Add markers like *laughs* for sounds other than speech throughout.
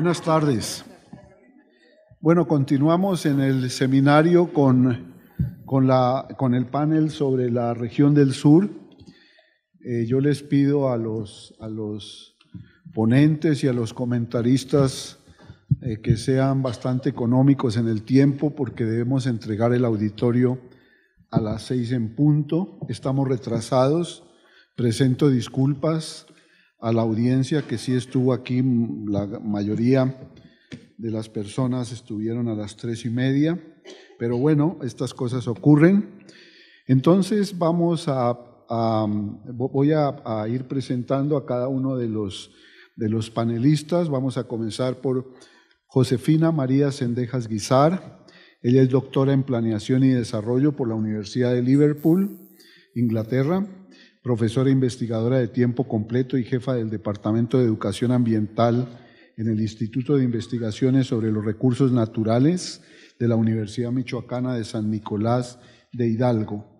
Buenas tardes. Bueno, continuamos en el seminario con, la, con el panel sobre la región del sur. Eh, yo les pido a los, a los ponentes y a los comentaristas eh, que sean bastante económicos en el tiempo porque debemos entregar el auditorio a las seis en punto. Estamos retrasados. Presento disculpas a la audiencia que sí estuvo aquí, la mayoría de las personas estuvieron a las tres y media, pero bueno, estas cosas ocurren. Entonces vamos a, voy a, ir presentando a cada uno de los, de los panelistas. Vamos a comenzar por Josefina María Sendejas Guizar. Ella es doctora en Planeación y Desarrollo por la Universidad de Liverpool, Inglaterra profesora investigadora de tiempo completo y jefa del Departamento de Educación Ambiental en el Instituto de Investigaciones sobre los Recursos Naturales de la Universidad Michoacana de San Nicolás de Hidalgo.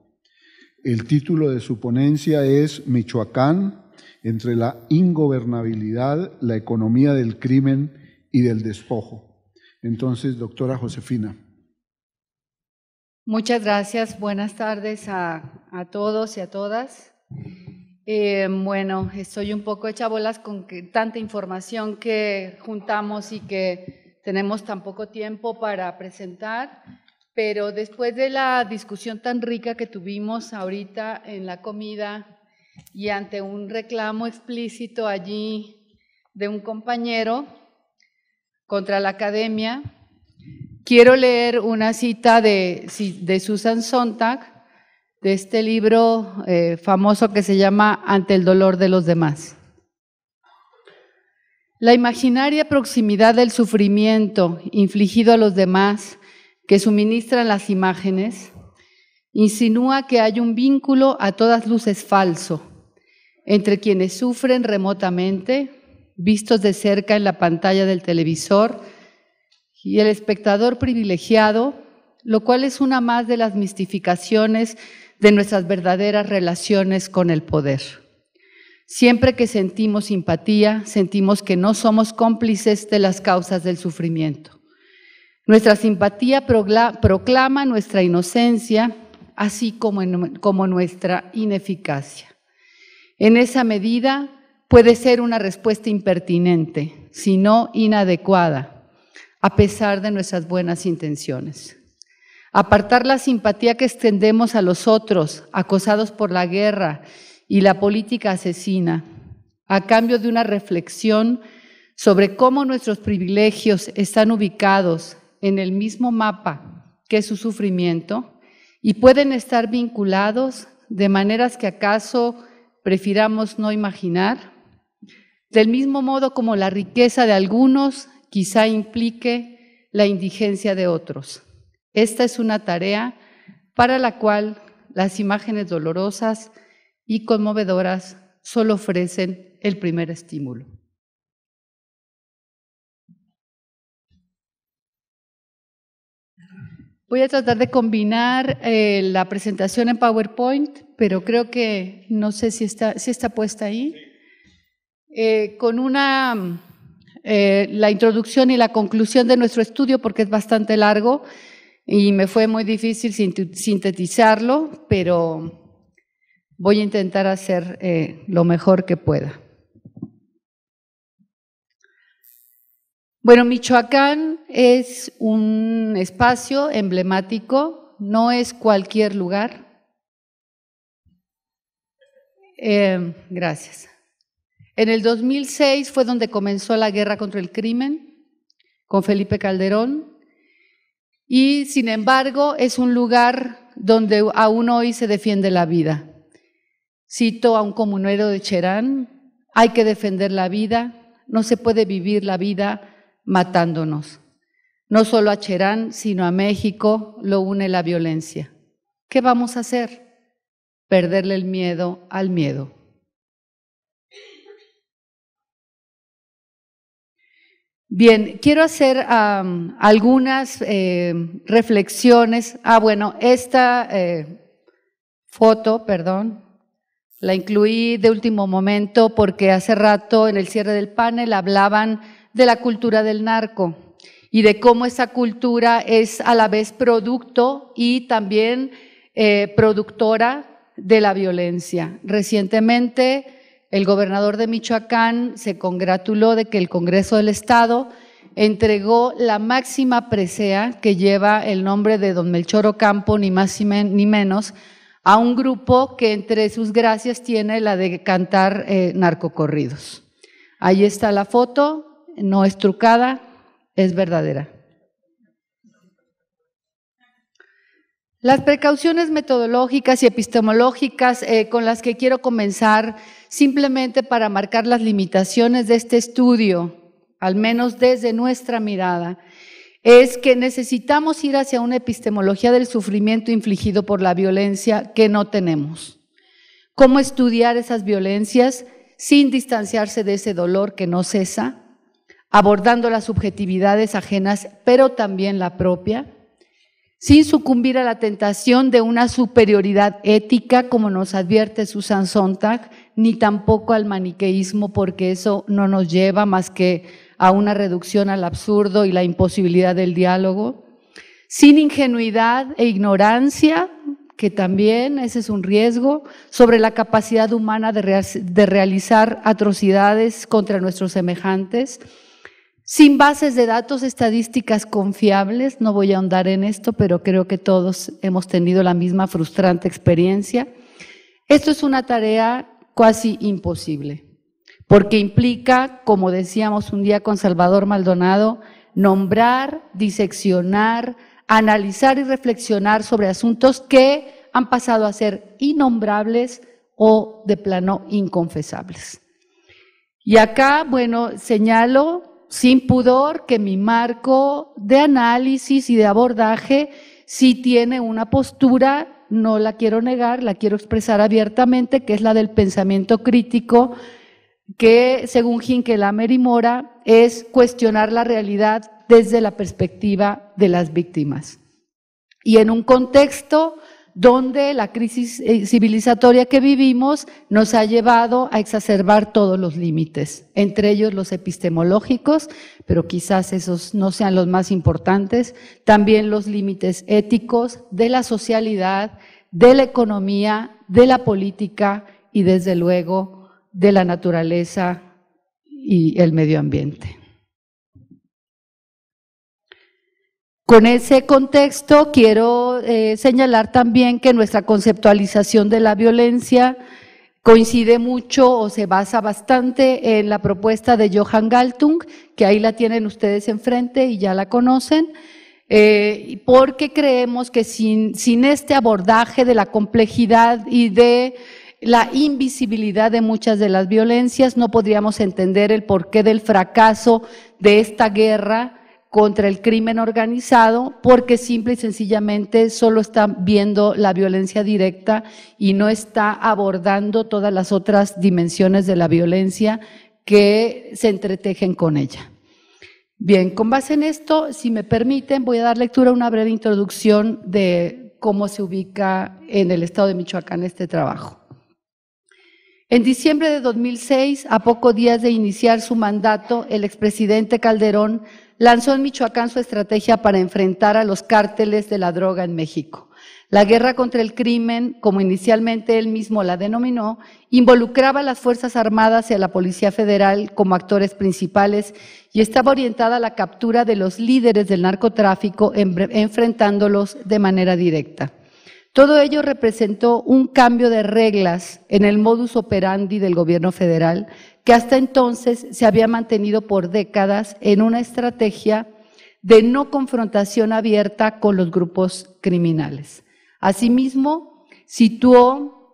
El título de su ponencia es Michoacán, entre la ingobernabilidad, la economía del crimen y del despojo. Entonces, doctora Josefina. Muchas gracias. Buenas tardes a, a todos y a todas. Eh, bueno, estoy un poco hecha bolas con tanta información que juntamos y que tenemos tan poco tiempo para presentar, pero después de la discusión tan rica que tuvimos ahorita en la comida y ante un reclamo explícito allí de un compañero contra la academia, quiero leer una cita de Susan Sontag de este libro eh, famoso que se llama Ante el dolor de los demás. La imaginaria proximidad del sufrimiento infligido a los demás que suministran las imágenes insinúa que hay un vínculo a todas luces falso entre quienes sufren remotamente, vistos de cerca en la pantalla del televisor, y el espectador privilegiado, lo cual es una más de las mistificaciones de nuestras verdaderas relaciones con el poder. Siempre que sentimos simpatía, sentimos que no somos cómplices de las causas del sufrimiento. Nuestra simpatía proclama nuestra inocencia, así como, nuestra ineficacia. En esa medida puede ser una respuesta impertinente, si no inadecuada, a pesar de nuestras buenas intenciones. Apartar la simpatía que extendemos a los otros, acosados por la guerra y la política asesina, a cambio de una reflexión sobre cómo nuestros privilegios están ubicados en el mismo mapa que su sufrimiento y pueden estar vinculados de maneras que acaso prefiramos no imaginar, del mismo modo como la riqueza de algunos quizá implique la indigencia de otros. Esta es una tarea para la cual las imágenes dolorosas y conmovedoras solo ofrecen el primer estímulo. Voy a tratar de combinar eh, la presentación en PowerPoint, pero creo que no sé si está, si está puesta ahí, eh, con una, eh, la introducción y la conclusión de nuestro estudio, porque es bastante largo y me fue muy difícil sintetizarlo, pero voy a intentar hacer eh, lo mejor que pueda. Bueno, Michoacán es un espacio emblemático, no es cualquier lugar. Em, gracias. En el 2006 fue donde comenzó la guerra contra el crimen con Felipe Calderón y sin embargo es un lugar donde aún hoy se defiende la vida. Cito a un comunero de Cherán, hay que defender la vida, no se puede vivir la vida matándonos. No solo a Cherán, sino a México lo une la violencia. ¿Qué vamos a hacer? Perderle el miedo al miedo. Bien, quiero hacer algunas eh, reflexiones. Ah, bueno, esta eh, foto, perdón, la incluí de último momento porque hace rato en el cierre del panel hablaban de la cultura del narco y de cómo esa cultura es a la vez producto y también eh, productora de la violencia. Recientemente el gobernador de Michoacán se congratuló de que el Congreso del Estado entregó la máxima presea que lleva el nombre de don Melchor Ocampo, ni más ni menos, a un grupo que entre sus gracias tiene la de cantar eh, narcocorridos. Ahí está la foto, no es trucada, es verdadera. Las precauciones metodológicas y epistemológicas eh, con las que quiero comenzar simplemente para marcar las limitaciones de este estudio, al menos desde nuestra mirada, es que necesitamos ir hacia una epistemología del sufrimiento infligido por la violencia que no tenemos. ¿Cómo estudiar esas violencias sin distanciarse de ese dolor que no cesa? abordando las subjetividades ajenas, pero también la propia, sin sucumbir a la tentación de una superioridad ética, como nos advierte Susan Sontag, ni tampoco al maniqueísmo, porque eso no nos lleva más que a una reducción al absurdo y la imposibilidad del diálogo. Sin ingenuidad e ignorancia, que también ese es un riesgo, sobre la capacidad humana de, de realizar atrocidades contra nuestros semejantes. Sin bases de datos estadísticas confiables, no voy a ahondar en esto, pero creo que todos hemos tenido la misma frustrante experiencia. Esto es una tarea casi imposible, porque implica, como decíamos un día con Salvador Maldonado, nombrar, diseccionar, analizar y reflexionar sobre asuntos que han pasado a ser innombrables o de plano inconfesables. Y acá, bueno, señalo sin pudor que mi marco de análisis y de abordaje sí tiene una postura no la quiero negar, la quiero expresar abiertamente, que es la del pensamiento crítico, que según Hinkelamer y Mora es cuestionar la realidad desde la perspectiva de las víctimas. Y en un contexto donde la crisis eh, civilizatoria que vivimos nos ha llevado a exacerbar todos los límites, entre ellos los epistemológicos, pero quizás esos no sean los más importantes, también los límites éticos de la socialidad, de la economía, de la política y desde luego de la naturaleza y el medio ambiente. Con ese contexto quiero eh, señalar también que nuestra conceptualización de la violencia coincide mucho o se basa bastante en la propuesta de Johan Galtung, que ahí la tienen ustedes enfrente y ya la conocen, eh, porque creemos que sin, sin este abordaje de la complejidad y de la invisibilidad de muchas de las violencias no podríamos entender el porqué del fracaso de esta guerra contra el crimen organizado porque simple y sencillamente solo está viendo la violencia directa y no está abordando todas las otras dimensiones de la violencia que se entretejen con ella. Bien, con base en esto, si me permiten, voy a dar lectura a una breve introducción de cómo se ubica en el estado de Michoacán este trabajo. En diciembre de 2006, a pocos días de iniciar su mandato, el expresidente Calderón lanzó en Michoacán su estrategia para enfrentar a los cárteles de la droga en México. La guerra contra el crimen, como inicialmente él mismo la denominó, involucraba a las Fuerzas Armadas y a la Policía Federal como actores principales y estaba orientada a la captura de los líderes del narcotráfico, enfrentándolos de manera directa. Todo ello representó un cambio de reglas en el modus operandi del gobierno federal que hasta entonces se había mantenido por décadas en una estrategia de no confrontación abierta con los grupos criminales. Asimismo, situó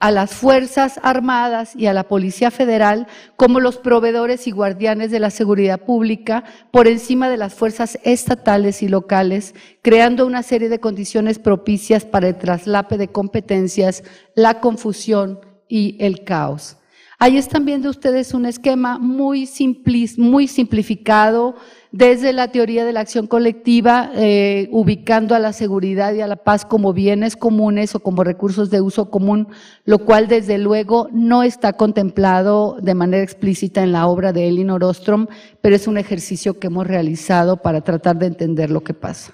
a las Fuerzas Armadas y a la Policía Federal como los proveedores y guardianes de la seguridad pública por encima de las fuerzas estatales y locales, creando una serie de condiciones propicias para el traslape de competencias, la confusión y el caos. Ahí están viendo ustedes un esquema muy, simplificado desde la teoría de la acción colectiva, eh, ubicando a la seguridad y a la paz como bienes comunes o como recursos de uso común, lo cual desde luego no está contemplado de manera explícita en la obra de Elinor Ostrom, pero es un ejercicio que hemos realizado para tratar de entender lo que pasa.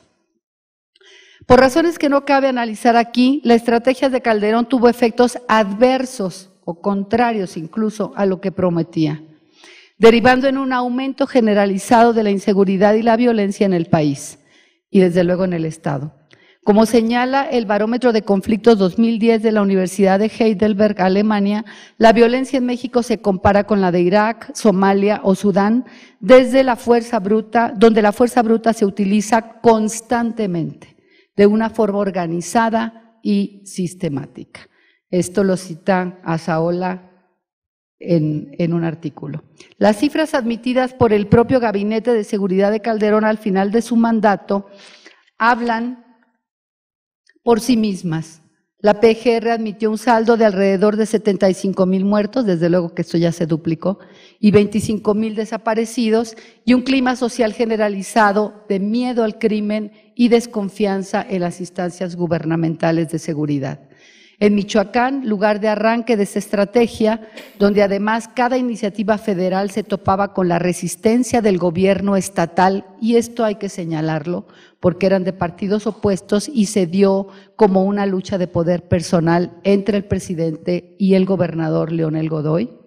Por razones que no cabe analizar aquí, la estrategia de Calderón tuvo efectos adversos o contrarios incluso a lo que prometía, derivando en un aumento generalizado de la inseguridad y la violencia en el país y desde luego en el Estado. Como señala el barómetro de conflictos 2010 de la Universidad de Heidelberg, Alemania, la violencia en México se compara con la de Irak, Somalia o Sudán, desde la fuerza bruta, donde la fuerza bruta se utiliza constantemente, de una forma organizada y sistemática. Esto lo cita a Saola en, en, un artículo. Las cifras admitidas por el propio Gabinete de Seguridad de Calderón al final de su mandato hablan por sí mismas. La PGR admitió un saldo de alrededor de 75 mil muertos, desde luego que esto ya se duplicó, y 25 mil desaparecidos, y un clima social generalizado de miedo al crimen y desconfianza en las instancias gubernamentales de seguridad. En Michoacán, lugar de arranque de esa estrategia, donde además cada iniciativa federal se topaba con la resistencia del gobierno estatal, y esto hay que señalarlo, porque eran de partidos opuestos y se dio como una lucha de poder personal entre el presidente y el gobernador Leonel Godoy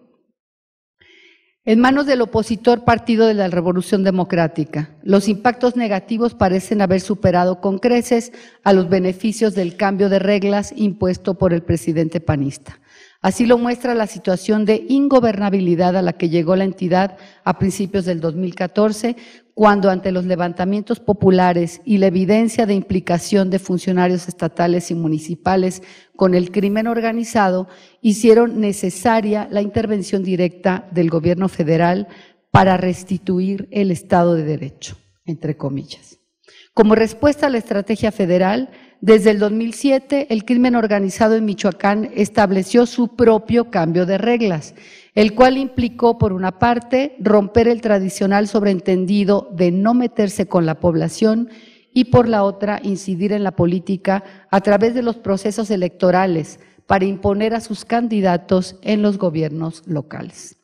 en manos del opositor Partido de la Revolución Democrática. Los impactos negativos parecen haber superado con creces a los beneficios del cambio de reglas impuesto por el presidente panista. Así lo muestra la situación de ingobernabilidad a la que llegó la entidad a principios del 2014, cuando ante los levantamientos populares y la evidencia de implicación de funcionarios estatales y municipales con el crimen organizado, hicieron necesaria la intervención directa del gobierno federal para restituir el Estado de Derecho, entre comillas. Como respuesta a la estrategia federal, desde el 2007 el crimen organizado en Michoacán estableció su propio cambio de reglas el cual implicó, por una parte, romper el tradicional sobreentendido de no meterse con la población y, por la otra, incidir en la política a través de los procesos electorales para imponer a sus candidatos en los gobiernos locales.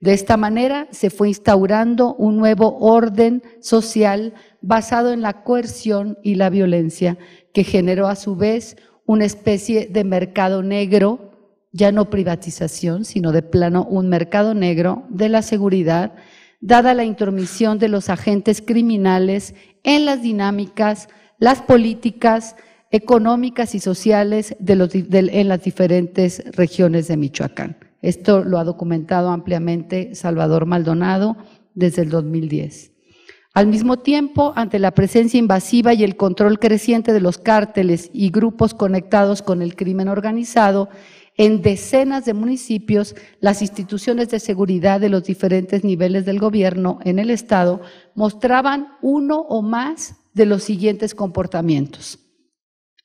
De esta manera se fue instaurando un nuevo orden social basado en la coerción y la violencia, que generó a su vez una especie de mercado negro ya no privatización, sino de plano un mercado negro de la seguridad, dada la intromisión de los agentes criminales en las dinámicas, las políticas económicas y sociales en las diferentes regiones de Michoacán. Esto lo ha documentado ampliamente Salvador Maldonado desde el 2010. Al mismo tiempo, ante la presencia invasiva y el control creciente de los cárteles y grupos conectados con el crimen organizado, en decenas de municipios, las instituciones de seguridad de los diferentes niveles del gobierno en el Estado mostraban uno o más de los siguientes comportamientos.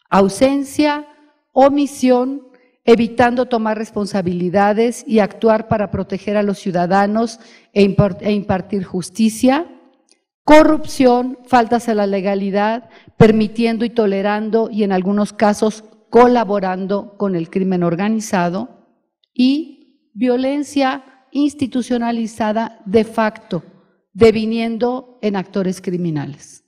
Ausencia, omisión, evitando tomar responsabilidades y actuar para proteger a los ciudadanos e, e impartir justicia, corrupción, faltas a la legalidad, permitiendo y tolerando y en algunos casos colaborando con el crimen organizado y violencia institucionalizada de facto, deviniendo en actores criminales,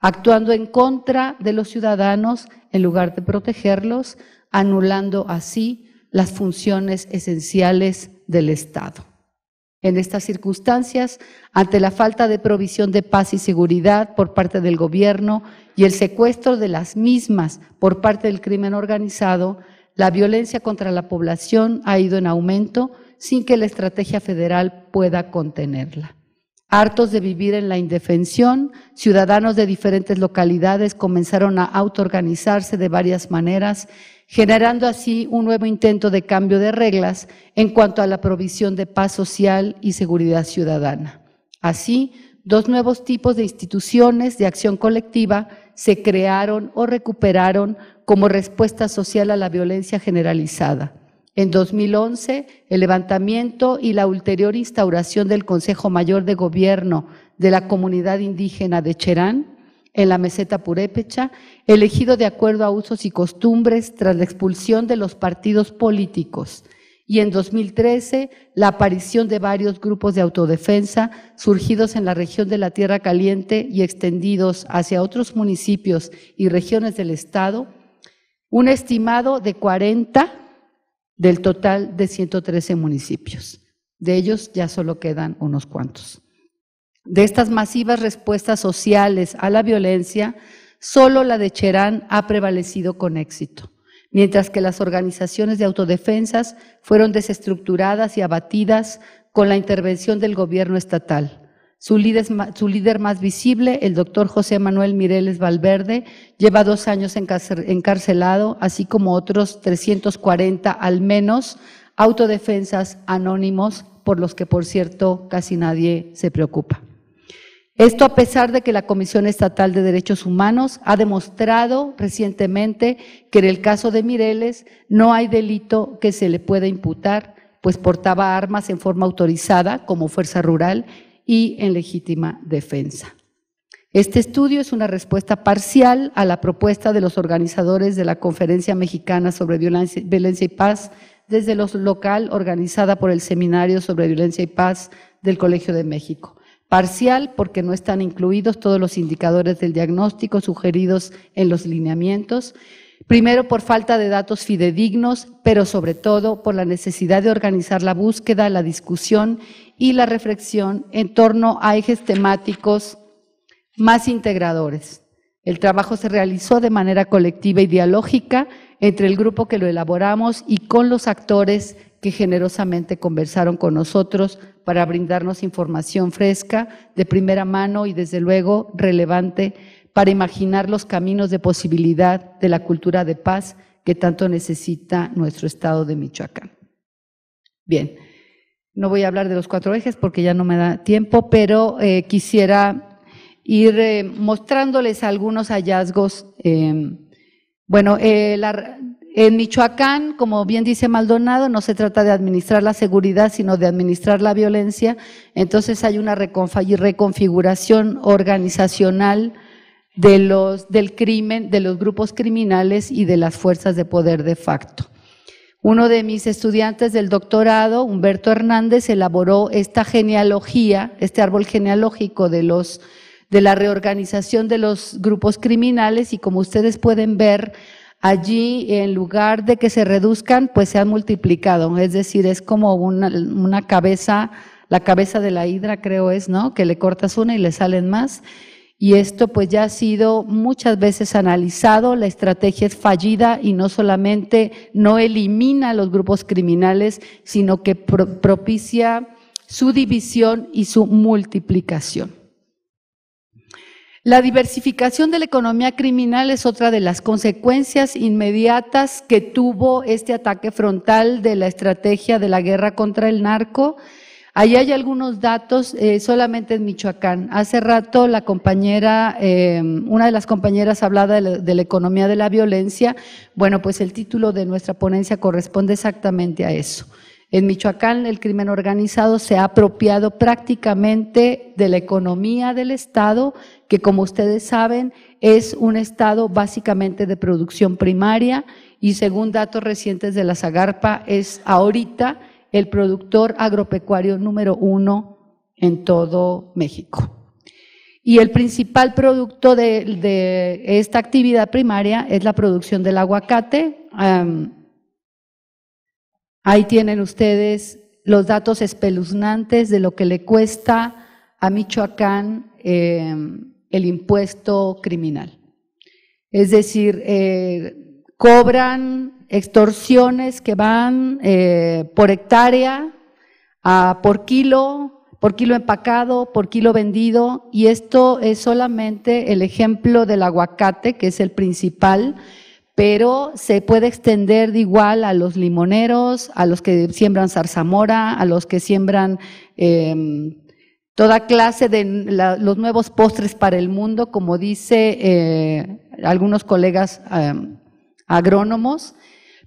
actuando en contra de los ciudadanos en lugar de protegerlos, anulando así las funciones esenciales del Estado. En estas circunstancias, ante la falta de provisión de paz y seguridad por parte del gobierno y el secuestro de las mismas por parte del crimen organizado, la violencia contra la población ha ido en aumento sin que la estrategia federal pueda contenerla. Hartos de vivir en la indefensión, ciudadanos de diferentes localidades comenzaron a autoorganizarse de varias maneras generando así un nuevo intento de cambio de reglas en cuanto a la provisión de paz social y seguridad ciudadana. Así, dos nuevos tipos de instituciones de acción colectiva se crearon o recuperaron como respuesta social a la violencia generalizada. En 2011, el levantamiento y la ulterior instauración del Consejo Mayor de Gobierno de la Comunidad Indígena de Cherán en la meseta purépecha, elegido de acuerdo a usos y costumbres tras la expulsión de los partidos políticos. Y en 2013, la aparición de varios grupos de autodefensa surgidos en la región de la Tierra Caliente y extendidos hacia otros municipios y regiones del Estado, un estimado de 40 del total de 113 municipios. De ellos ya solo quedan unos cuantos. De estas masivas respuestas sociales a la violencia, solo la de Cherán ha prevalecido con éxito, mientras que las organizaciones de autodefensas fueron desestructuradas y abatidas con la intervención del gobierno estatal. Su líder, más visible, el doctor José Manuel Mireles Valverde, lleva dos años encarcelado, así como otros 340 al menos autodefensas anónimos por los que, por cierto, casi nadie se preocupa. Esto a pesar de que la Comisión Estatal de Derechos Humanos ha demostrado recientemente que en el caso de Mireles no hay delito que se le pueda imputar, pues portaba armas en forma autorizada como fuerza rural y en legítima defensa. Este estudio es una respuesta parcial a la propuesta de los organizadores de la Conferencia Mexicana sobre Violencia, y Paz desde los local organizada por el Seminario sobre Violencia y Paz del Colegio de México Parcial porque no están incluidos todos los indicadores del diagnóstico sugeridos en los lineamientos. Primero, por falta de datos fidedignos, pero sobre todo por la necesidad de organizar la búsqueda, la discusión y la reflexión en torno a ejes temáticos más integradores. El trabajo se realizó de manera colectiva y dialógica entre el grupo que lo elaboramos y con los actores que generosamente conversaron con nosotros para brindarnos información fresca, de primera mano y desde luego relevante para imaginar los caminos de posibilidad de la cultura de paz que tanto necesita nuestro estado de Michoacán. Bien, no voy a hablar de los cuatro ejes porque ya no me da tiempo, pero eh, quisiera ir eh, mostrándoles algunos hallazgos. Eh, bueno, la, en Michoacán, como bien dice Maldonado, no se trata de administrar la seguridad, sino de administrar la violencia. Entonces hay una reconfiguración organizacional de los, del crimen, de los grupos criminales y de las fuerzas de poder de facto. Uno de mis estudiantes del doctorado, Humberto Hernández, elaboró esta genealogía, este árbol genealógico de los de la reorganización de los grupos criminales y como ustedes pueden ver, allí en lugar de que se reduzcan, pues se han multiplicado. Es decir, es como una, una cabeza, la cabeza de la hidra creo es, ¿no? Que le cortas una y le salen más. Y esto pues ya ha sido muchas veces analizado, la estrategia es fallida y no solamente no elimina a los grupos criminales, sino que propicia su división y su multiplicación. La diversificación de la economía criminal es otra de las consecuencias inmediatas que tuvo este ataque frontal de la estrategia de la guerra contra el narco. Ahí hay algunos datos eh, solamente en Michoacán. Hace rato la compañera, eh, una de las compañeras hablaba de la economía de la violencia. Bueno, pues el título de nuestra ponencia corresponde exactamente a eso. En Michoacán el crimen organizado se ha apropiado prácticamente de la economía del Estado, que como ustedes saben es un Estado básicamente de producción primaria y según datos recientes de la Zagarpa es ahorita el productor agropecuario número uno en todo México. Y el principal producto de, esta actividad primaria es la producción del aguacate. Ahí tienen ustedes los datos espeluznantes de lo que le cuesta a Michoacán eh, el impuesto criminal. Es decir, eh, cobran extorsiones que van eh, por hectárea, a, por kilo, por kilo empacado, por kilo vendido, y esto es solamente el ejemplo del aguacate, que es el principal pero se puede extender de igual a los limoneros, a los que siembran zarzamora, a los que siembran em, toda clase de los nuevos postres para el mundo, como dice eh, algunos colegas em, agrónomos.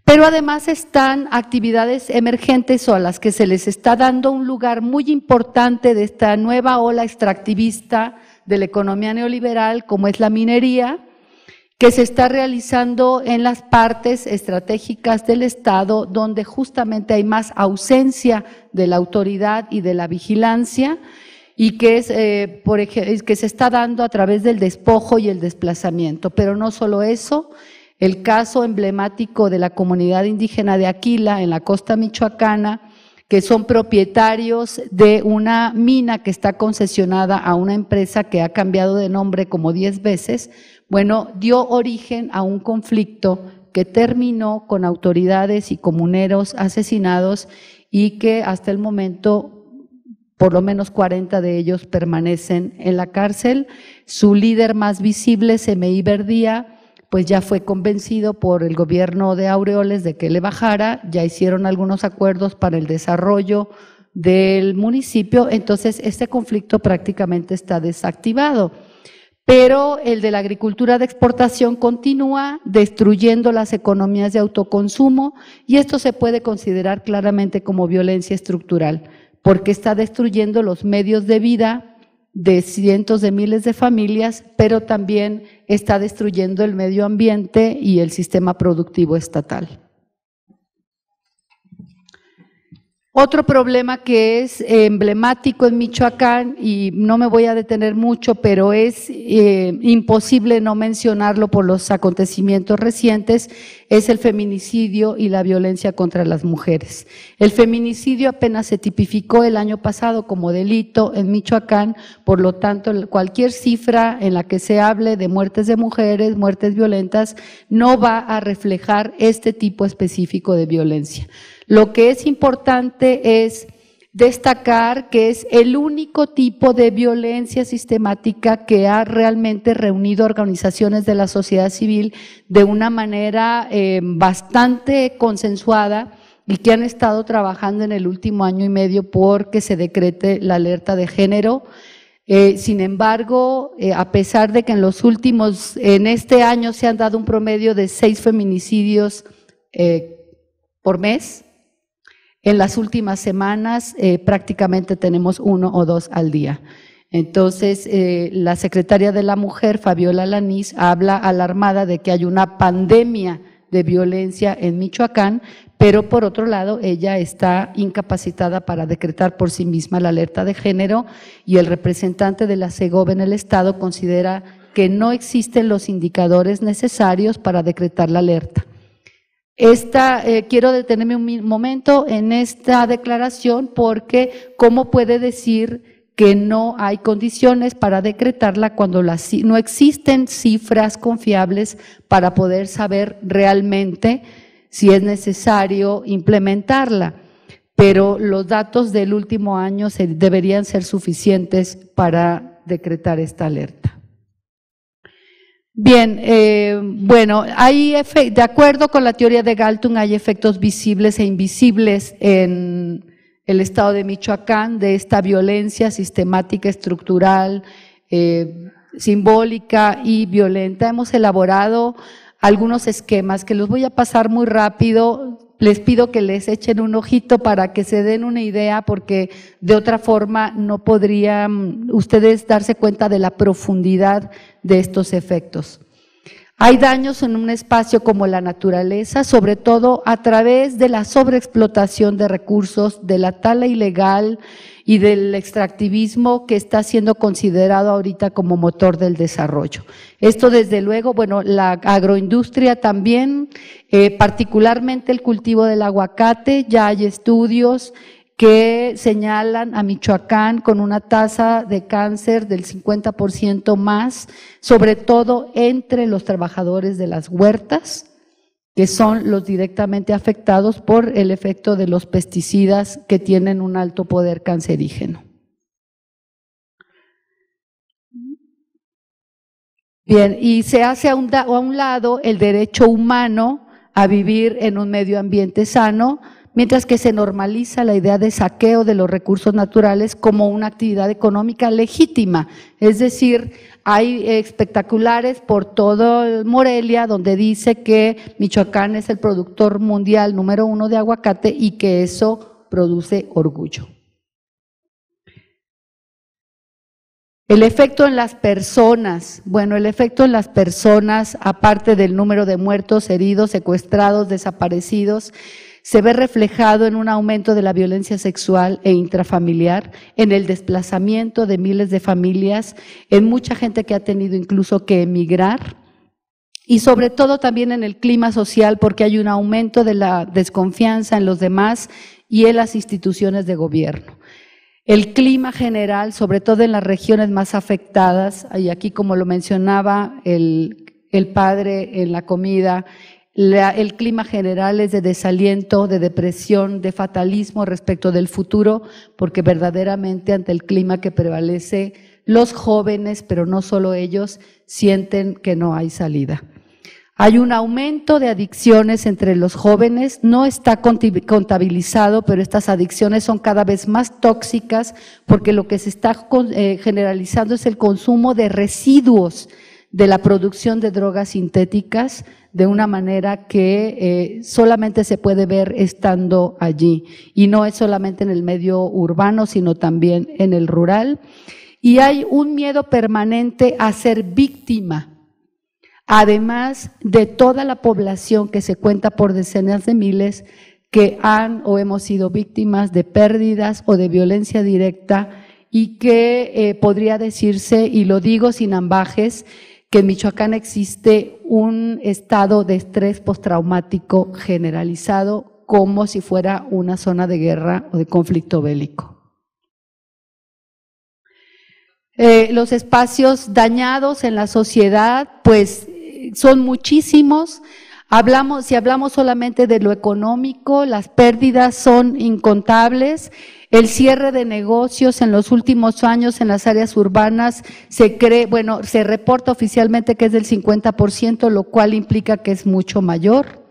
Pero además están actividades emergentes o a las que se les está dando un lugar muy importante de esta nueva ola extractivista de la economía neoliberal, como es la minería, que se está realizando en las partes estratégicas del Estado, donde justamente hay más ausencia de la autoridad y de la vigilancia, y que, es, eh, por que se está dando a través del despojo y el desplazamiento. Pero no solo eso, el caso emblemático de la comunidad indígena de Aquila, en la costa michoacana, que son propietarios de una mina que está concesionada a una empresa que ha cambiado de nombre como 10 veces, bueno, dio origen a un conflicto que terminó con autoridades y comuneros asesinados y que hasta el momento por lo menos 40 de ellos permanecen en la cárcel. Su líder más visible, CMI Verdía, pues ya fue convencido por el gobierno de Aureoles de que le bajara, ya hicieron algunos acuerdos para el desarrollo del municipio, entonces este conflicto prácticamente está desactivado pero el de la agricultura de exportación continúa destruyendo las economías de autoconsumo y esto se puede considerar claramente como violencia estructural, porque está destruyendo los medios de vida de cientos de miles de familias, pero también está destruyendo el medio ambiente y el sistema productivo estatal. Otro problema que es eh, emblemático en Michoacán, y no me voy a detener mucho, pero es eh, imposible no mencionarlo por los acontecimientos recientes, es el feminicidio y la violencia contra las mujeres. El feminicidio apenas se tipificó el año pasado como delito en Michoacán, por lo tanto cualquier cifra en la que se hable de muertes de mujeres, muertes violentas, no va a reflejar este tipo específico de violencia. Lo que es importante es destacar que es el único tipo de violencia sistemática que ha realmente reunido organizaciones de la sociedad civil de una manera eh, bastante consensuada y que han estado trabajando en el último año y medio porque se decrete la alerta de género. Eh, sin embargo, eh, a pesar de que en los últimos, en este año se han dado un promedio de seis feminicidios por mes, en las últimas semanas eh, prácticamente tenemos uno o dos al día. Entonces, eh, la secretaria de la Mujer, Fabiola Lanís, habla alarmada de que hay una pandemia de violencia en Michoacán, pero por otro lado ella está incapacitada para decretar por sí misma la alerta de género y el representante de la Segob en el Estado considera que no existen los indicadores necesarios para decretar la alerta. Esta, eh, quiero detenerme un momento en esta declaración porque ¿cómo puede decir que no hay condiciones para decretarla cuando no existen cifras confiables para poder saber realmente si es necesario implementarla? Pero los datos del último año deberían ser suficientes para decretar esta alerta. Bien, eh, bueno, hay de acuerdo con la teoría de Galtung, hay efectos visibles e invisibles en el estado de Michoacán de esta violencia sistemática, estructural, eh, simbólica y violenta. Hemos elaborado algunos esquemas que los voy a pasar muy rápido. Les pido que les echen un ojito para que se den una idea, porque de otra forma no podrían ustedes darse cuenta de la profundidad de estos efectos. Hay daños en un espacio como la naturaleza, sobre todo a través de la sobreexplotación de recursos, de la tala ilegal y del extractivismo que está siendo considerado ahorita como motor del desarrollo. Esto desde luego, bueno, la agroindustria también, eh, particularmente el cultivo del aguacate, ya hay estudios que señalan a Michoacán con una tasa de cáncer del 50% más, sobre todo entre los trabajadores de las huertas, que son los directamente afectados por el efecto de los pesticidas que tienen un alto poder cancerígeno. Bien, y se hace a un, lado el derecho humano a vivir en un medio ambiente sano, mientras que se normaliza la idea de saqueo de los recursos naturales como una actividad económica legítima. Es decir, hay espectaculares por todo Morelia donde dice que Michoacán es el productor mundial número uno de aguacate y que eso produce orgullo. El efecto en las personas, bueno, el efecto en las personas, aparte del número de muertos, heridos, secuestrados, desaparecidos, se ve reflejado en un aumento de la violencia sexual e intrafamiliar, en el desplazamiento de miles de familias, en mucha gente que ha tenido incluso que emigrar y sobre todo también en el clima social porque hay un aumento de la desconfianza en los demás y en las instituciones de gobierno. El clima general, sobre todo en las regiones más afectadas, y aquí como lo mencionaba el, el padre en la comida, el clima general es de desaliento, de depresión, de fatalismo respecto del futuro, porque verdaderamente ante el clima que prevalece, los jóvenes, pero no solo ellos, sienten que no hay salida. Hay un aumento de adicciones entre los jóvenes, no está contabilizado, pero estas adicciones son cada vez más tóxicas porque lo que se está eh, generalizando es el consumo de residuos, de la producción de drogas sintéticas de una manera que eh, solamente se puede ver estando allí. Y no es solamente en el medio urbano, sino también en el rural. Y hay un miedo permanente a ser víctima además de toda la población que se cuenta por decenas de miles que han o hemos sido víctimas de pérdidas o de violencia directa y que eh, podría decirse, y lo digo sin ambajes, que en Michoacán existe un estado de estrés postraumático generalizado como si fuera una zona de guerra o de conflicto bélico. Eh, los espacios dañados en la sociedad, pues eh, son muchísimos. Hablamos, si hablamos solamente de lo económico, las pérdidas son incontables. El cierre de negocios en los últimos años en las áreas urbanas se cree, bueno, se reporta oficialmente que es del 50%, lo cual implica que es mucho mayor.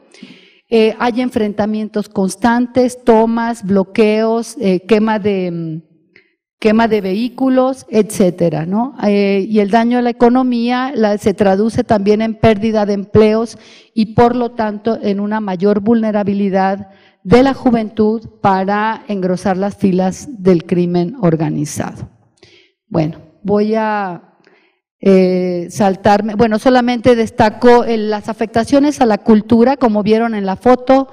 Eh, hay enfrentamientos constantes, tomas, bloqueos, eh, quema de, mm, quema de vehículos, etcétera, ¿no? Eh, y el daño a la economía se traduce también en pérdida de empleos y por lo tanto en una mayor vulnerabilidad de la juventud para engrosar las filas del crimen organizado. Bueno, voy a eh, saltarme, bueno, solamente destaco eh, las afectaciones a la cultura, como vieron en la foto,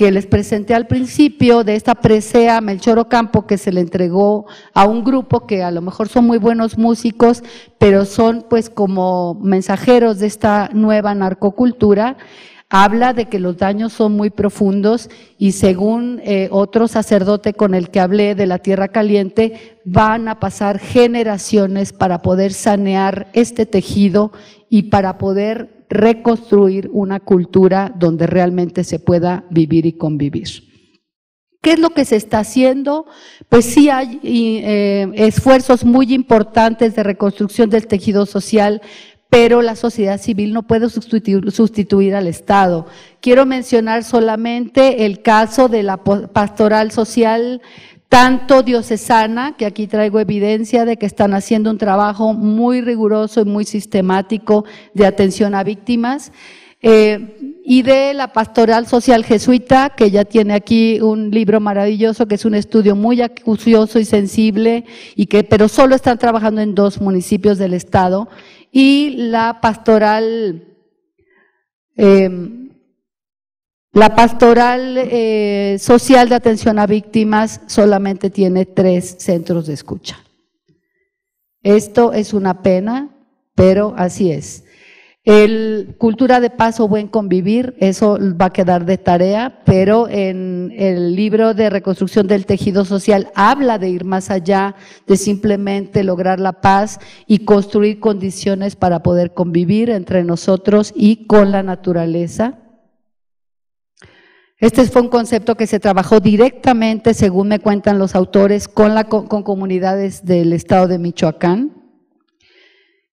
que les presenté al principio de esta presea Melchor Ocampo que se le entregó a un grupo que a lo mejor son muy buenos músicos, pero son pues como mensajeros de esta nueva narcocultura habla de que los daños son muy profundos y según eh, otro sacerdote con el que hablé de la Tierra Caliente, van a pasar generaciones para poder sanear este tejido y para poder reconstruir una cultura donde realmente se pueda vivir y convivir. ¿Qué es lo que se está haciendo? Pues sí hay eh, esfuerzos muy importantes de reconstrucción del tejido social, pero la sociedad civil no puede sustituir al Estado. Quiero mencionar solamente el caso de la pastoral social tanto diocesana, que aquí traigo evidencia de que están haciendo un trabajo muy riguroso y muy sistemático de atención a víctimas, eh, y de la pastoral social jesuita, que ya tiene aquí un libro maravilloso, que es un estudio muy acucioso y sensible, y que, pero solo están trabajando en dos municipios del estado, y la pastoral... Eh, la pastoral eh, social de atención a víctimas solamente tiene tres centros de escucha. Esto es una pena, pero así es. El cultura de Paz o buen convivir, eso va a quedar de tarea, pero en el libro de reconstrucción del tejido social habla de ir más allá, de simplemente lograr la paz y construir condiciones para poder convivir entre nosotros y con la naturaleza. Este fue un concepto que se trabajó directamente, según me cuentan los autores, con, con comunidades del estado de Michoacán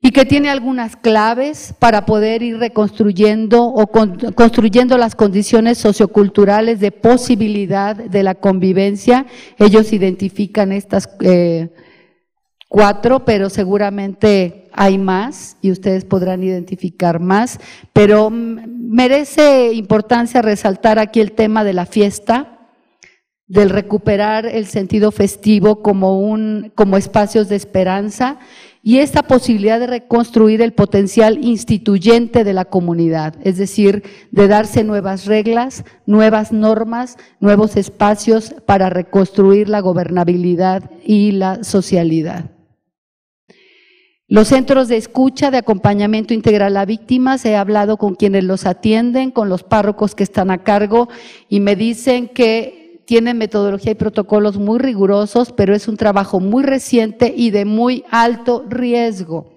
y que tiene algunas claves para poder ir reconstruyendo o construyendo las condiciones socioculturales de posibilidad de la convivencia. Ellos identifican estas eh, cuatro, pero seguramente hay más y ustedes podrán identificar más. Pero merece importancia resaltar aquí el tema de la fiesta, del recuperar el sentido festivo como un como espacios de esperanza y esta posibilidad de reconstruir el potencial instituyente de la comunidad, es decir, de darse nuevas reglas, nuevas normas, nuevos espacios para reconstruir la gobernabilidad y la socialidad. Los centros de escucha, de acompañamiento integral a víctimas, he hablado con quienes los atienden, con los párrocos que están a cargo y me dicen que tienen metodología y protocolos muy rigurosos, pero es un trabajo muy reciente y de muy alto riesgo.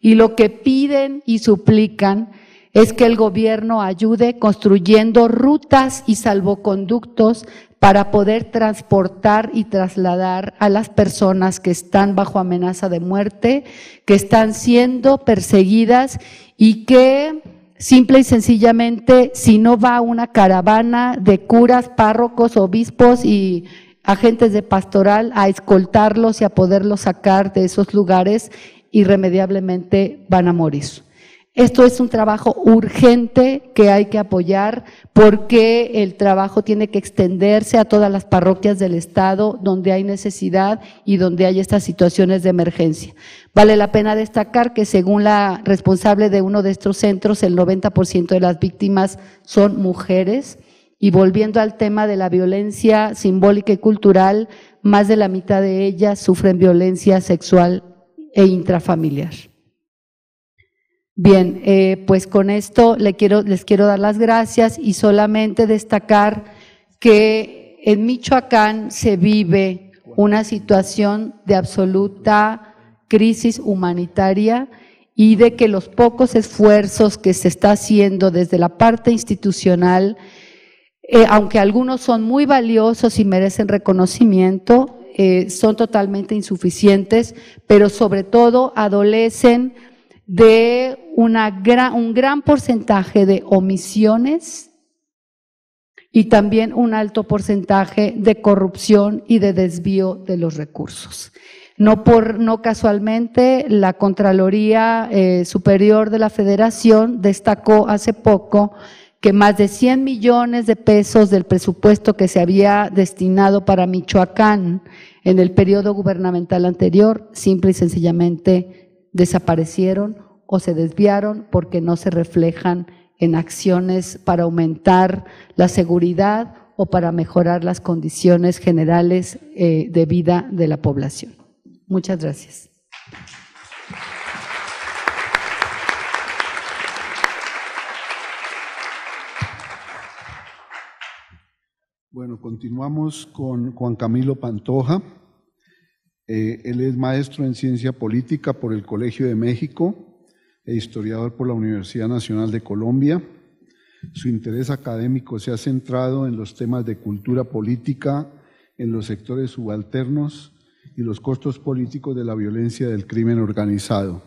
Y lo que piden y suplican es que el gobierno ayude construyendo rutas y salvoconductos para poder transportar y trasladar a las personas que están bajo amenaza de muerte, que están siendo perseguidas y que simple y sencillamente si no va una caravana de curas, párrocos, obispos y agentes de pastoral a escoltarlos y a poderlos sacar de esos lugares, irremediablemente van a morir. Esto es un trabajo urgente que hay que apoyar porque el trabajo tiene que extenderse a todas las parroquias del Estado donde hay necesidad y donde hay estas situaciones de emergencia. Vale la pena destacar que según la responsable de uno de estos centros, el 90% de las víctimas son mujeres. Y volviendo al tema de la violencia simbólica y cultural, más de la mitad de ellas sufren violencia sexual e intrafamiliar. Bien, eh, pues con esto le quiero, les quiero dar las gracias y solamente destacar que en Michoacán se vive una situación de absoluta crisis humanitaria y de que los pocos esfuerzos que se está haciendo desde la parte institucional, eh, aunque algunos son muy valiosos y merecen reconocimiento, eh, son totalmente insuficientes, pero sobre todo adolecen de un gran porcentaje de omisiones y también un alto porcentaje de corrupción y de desvío de los recursos. No, por, no casualmente, la Contraloría eh, Superior de la Federación destacó hace poco que más de 100 millones de pesos del presupuesto que se había destinado para Michoacán en el periodo gubernamental anterior, simple y sencillamente desaparecieron o se desviaron porque no se reflejan en acciones para aumentar la seguridad o para mejorar las condiciones generales eh, de vida de la población. Muchas gracias. Bueno, continuamos con Juan Camilo Pantoja. Eh, él es maestro en ciencia política por el Colegio de México e historiador por la Universidad Nacional de Colombia. Su interés académico se ha centrado en los temas de cultura política, en los sectores subalternos y los costos políticos de la violencia del crimen organizado.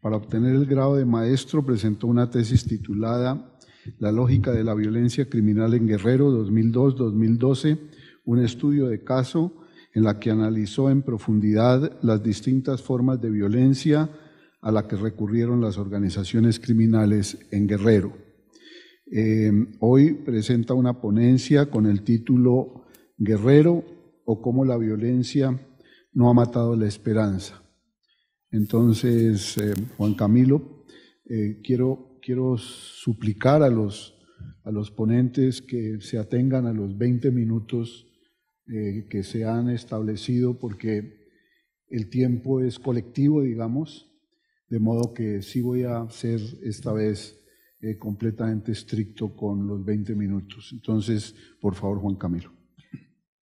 Para obtener el grado de maestro presentó una tesis titulada La lógica de la violencia criminal en Guerrero 2002-2012, un estudio de caso en la que analizó en profundidad las distintas formas de violencia a la que recurrieron las organizaciones criminales en Guerrero. Em, hoy presenta una ponencia con el título Guerrero o cómo la violencia no ha matado la esperanza. Entonces, em, Juan Camilo, eh, quiero, quiero suplicar a los, a los ponentes que se atengan a los 20 minutos eh, que se han establecido porque el tiempo es colectivo, digamos, de modo que sí voy a ser esta vez eh, completamente estricto con los 20 minutos. Entonces, por favor, Juan Camilo.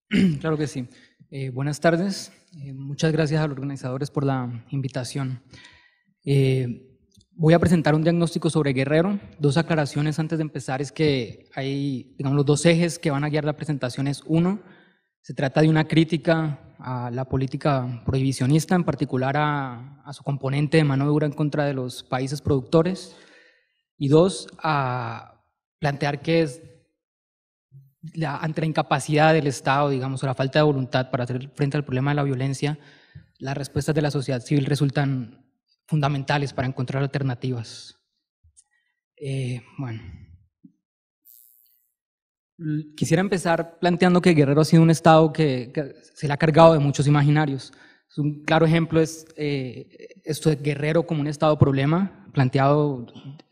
*clears throat* Claro que sí. Eh, buenas tardes. muchas gracias a los organizadores por la invitación. voy a presentar un diagnóstico sobre Guerrero. Dos aclaraciones antes de empezar es que hay, digamos, los dos ejes que van a guiar la presentación es uno, se trata de una crítica a la política prohibicionista, en particular a, su componente de mano dura en contra de los países productores, y dos, a plantear que ante la incapacidad del Estado, digamos, o la falta de voluntad para hacer frente al problema de la violencia, las respuestas de la sociedad civil resultan fundamentales para encontrar alternativas. Eh, bueno. Quisiera empezar planteando que Guerrero ha sido un estado que, se le ha cargado de muchos imaginarios. Un claro ejemplo es eh, esto de Guerrero como un estado problema, planteado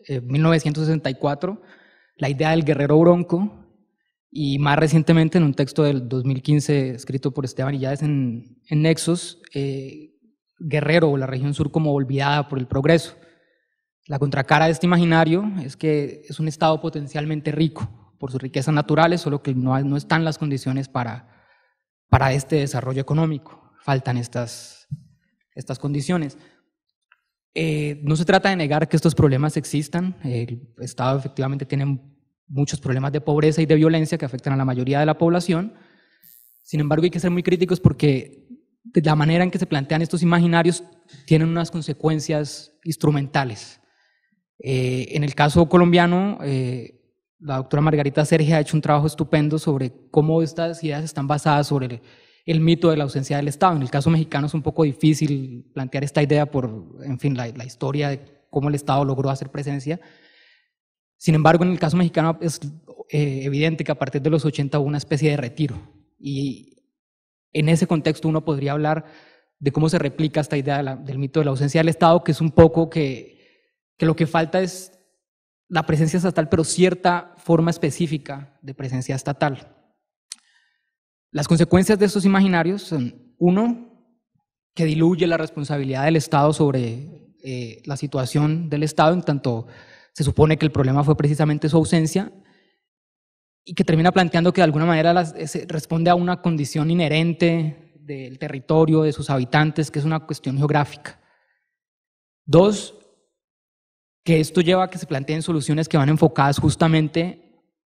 eh, en 1964, la idea del guerrero bronco, y más recientemente en un texto del 2015 escrito por Esteban Illades en, Nexos, eh, Guerrero o la región sur como olvidada por el progreso. La contracara de este imaginario es que es un estado potencialmente rico, por sus riquezas naturales, solo que no, no están las condiciones para, para este desarrollo económico. Faltan estas, estas condiciones. Eh, no se trata de negar que estos problemas existan. El Estado efectivamente tiene muchos problemas de pobreza y de violencia que afectan a la mayoría de la población. Sin embargo, hay que ser muy críticos porque la manera en que se plantean estos imaginarios tienen unas consecuencias instrumentales. Eh, en el caso colombiano, eh, la doctora Margarita Sergio ha hecho un trabajo estupendo sobre cómo estas ideas están basadas sobre el, mito de la ausencia del Estado. En el caso mexicano es un poco difícil plantear esta idea por, en fin, la, historia de cómo el Estado logró hacer presencia. Sin embargo, en el caso mexicano es eh, evidente que a partir de los 80 hubo una especie de retiro. Y en ese contexto uno podría hablar de cómo se replica esta idea del mito de la ausencia del Estado, que es un poco que lo que falta es la presencia estatal, pero cierta forma específica de presencia estatal. Las consecuencias de estos imaginarios son, uno, que diluye la responsabilidad del Estado sobre eh, la situación del Estado, en tanto se supone que el problema fue precisamente su ausencia, y que termina planteando que de alguna manera responde a una condición inherente del territorio, de sus habitantes, que es una cuestión geográfica. Dos, que esto lleva a que se planteen soluciones que van enfocadas justamente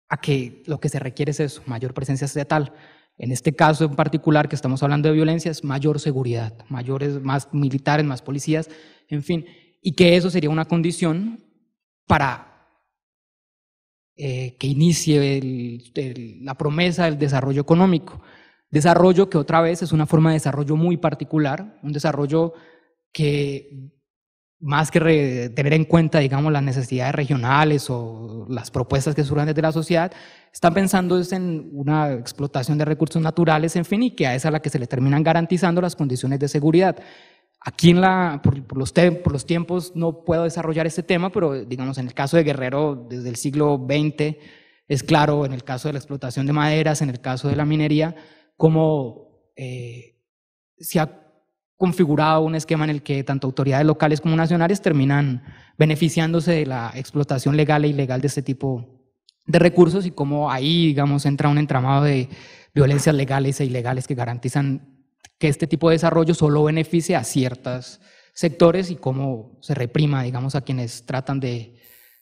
a que lo que se requiere es eso, mayor presencia estatal. En este caso en particular que estamos hablando de violencia es mayor seguridad, mayores, más militares, más policías, en fin, y que eso sería una condición para eh, que inicie la promesa del desarrollo económico. Desarrollo que otra vez es una forma de desarrollo muy particular, un desarrollo que más que tener en cuenta, digamos, las necesidades regionales o las propuestas que surgen desde la sociedad, están pensando en una explotación de recursos naturales, en fin, y que a esa es a la que se le terminan garantizando las condiciones de seguridad. Aquí por, los tiempos no puedo desarrollar este tema, pero digamos en el caso de Guerrero desde el siglo XX es claro, en el caso de la explotación de maderas, en el caso de la minería, cómo eh, se ha configurado un esquema en el que tanto autoridades locales como nacionales terminan beneficiándose de la explotación legal e ilegal de este tipo de recursos y cómo ahí, digamos, entra un entramado de violencias legales e ilegales que garantizan que este tipo de desarrollo solo beneficie a ciertos sectores y cómo se reprima, digamos, a quienes tratan de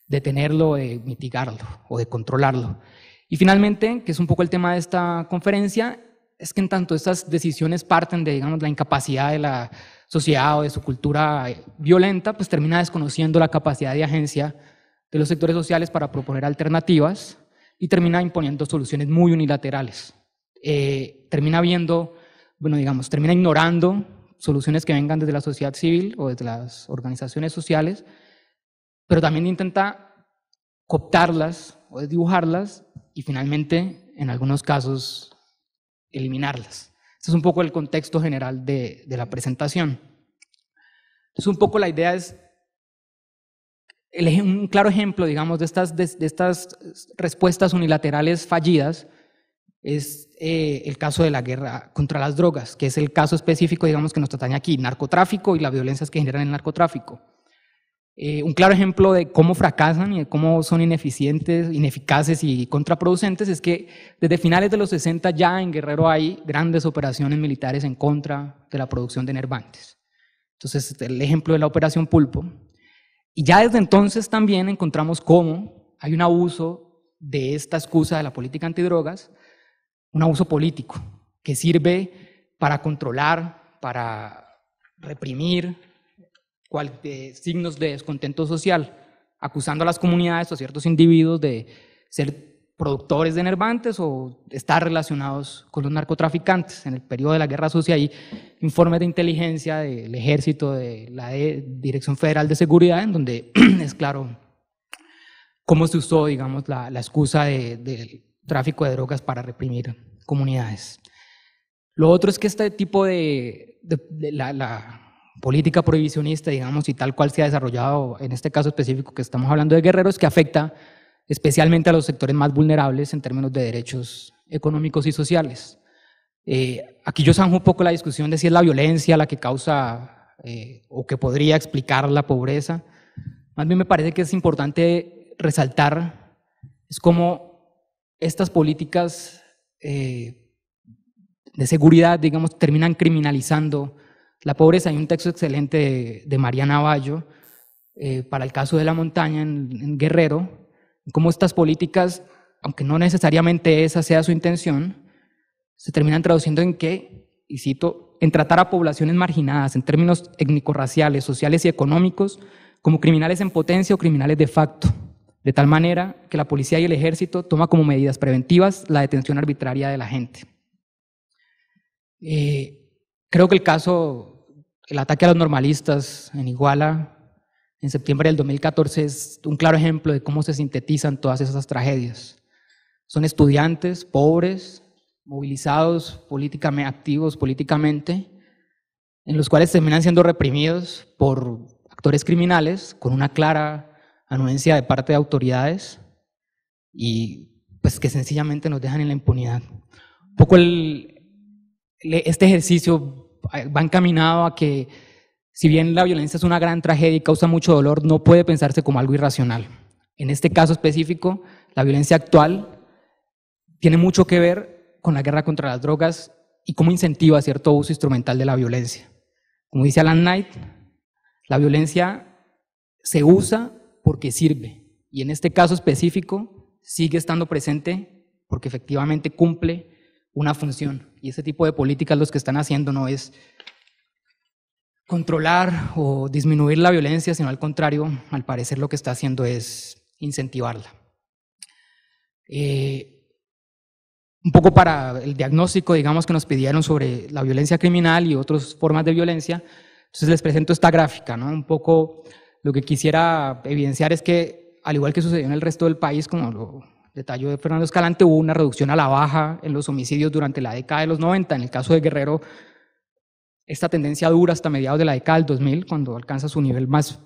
detenerlo, de mitigarlo o de controlarlo. Y finalmente, que es un poco el tema de esta conferencia, es que en tanto estas decisiones parten de, digamos, la incapacidad de la sociedad o de su cultura eh, violenta, pues termina desconociendo la capacidad de agencia de los sectores sociales para proponer alternativas y termina imponiendo soluciones muy unilaterales. Eh, termina viendo, bueno, digamos, termina ignorando soluciones que vengan desde la sociedad civil o desde las organizaciones sociales, pero también intenta cooptarlas o dibujarlas y finalmente, en algunos casos, eliminarlas. Ese es un poco el contexto general de, la presentación. Entonces, un poco la idea es un claro ejemplo, digamos, de estas, respuestas unilaterales fallidas es eh, el caso de la guerra contra las drogas, que es el caso específico, digamos, que nos atañe aquí, narcotráfico y las violencias que generan el narcotráfico. Eh, un claro ejemplo de cómo fracasan y de cómo son ineficientes, ineficaces y contraproducentes es que desde finales de los 60 ya en Guerrero hay grandes operaciones militares en contra de la producción de nervantes. Entonces, el ejemplo de la operación Pulpo. Y ya desde entonces también encontramos cómo hay un abuso de esta excusa de la política antidrogas, un abuso político que sirve para controlar, para reprimir, cual, signos de descontento social, acusando a las comunidades o a ciertos individuos de ser productores de enervantes o estar relacionados con los narcotraficantes. En el periodo de la Guerra Sucia hay informes de inteligencia del ejército, de la Dirección Federal de Seguridad, en donde *clears throat* es claro cómo se usó, digamos, la, excusa del tráfico de drogas para reprimir comunidades. Lo otro es que este tipo de, política prohibicionista, digamos, y tal cual se ha desarrollado en este caso específico que estamos hablando de guerreros, que afecta especialmente a los sectores más vulnerables en términos de derechos económicos y sociales. Eh, aquí yo zanjo un poco la discusión de si es la violencia la que causa eh, o que podría explicar la pobreza. Más bien me parece que es importante resaltar es cómo estas políticas eh, de seguridad, digamos, terminan criminalizando la pobreza, hay un texto excelente de, María Navallo eh, para el caso de la montaña en, en Guerrero, cómo estas políticas, aunque no necesariamente esa sea su intención, se terminan traduciendo en que, y cito, en tratar a poblaciones marginadas en términos étnico-raciales, sociales y económicos como criminales en potencia o criminales de facto, de tal manera que la policía y el ejército toman como medidas preventivas la detención arbitraria de la gente. Eh, Creo que el caso, el ataque a los normalistas en Iguala en septiembre del 2014 es un claro ejemplo de cómo se sintetizan todas esas tragedias. Son estudiantes pobres, movilizados, políticamente activos políticamente, en los cuales terminan siendo reprimidos por actores criminales con una clara anuencia de parte de autoridades y pues que sencillamente nos dejan en la impunidad. Un poco el, este ejercicio ah, va encaminado a que, si bien la violencia es una gran tragedia y causa mucho dolor, no puede pensarse como algo irracional. En este caso específico, la violencia actual tiene mucho que ver con la guerra contra las drogas y cómo incentiva cierto uso instrumental de la violencia. Como dice Alan Knight, la violencia se usa porque sirve y en este caso específico sigue estando presente porque efectivamente cumple una función y ese tipo de políticas los que están haciendo no es controlar o disminuir la violencia, sino al contrario, al parecer lo que está haciendo es incentivarla. Eh, un poco para el diagnóstico, digamos, que nos pidieron sobre la violencia criminal y otras formas de violencia, entonces les presento esta gráfica, ¿no? Un poco lo que quisiera evidenciar es que, al igual que sucedió en el resto del país, como lo Detallo de Fernando Escalante, hubo una reducción a la baja en los homicidios durante la década de los 90. En el caso de Guerrero, esta tendencia dura hasta mediados de la década del 2000, cuando alcanza su nivel más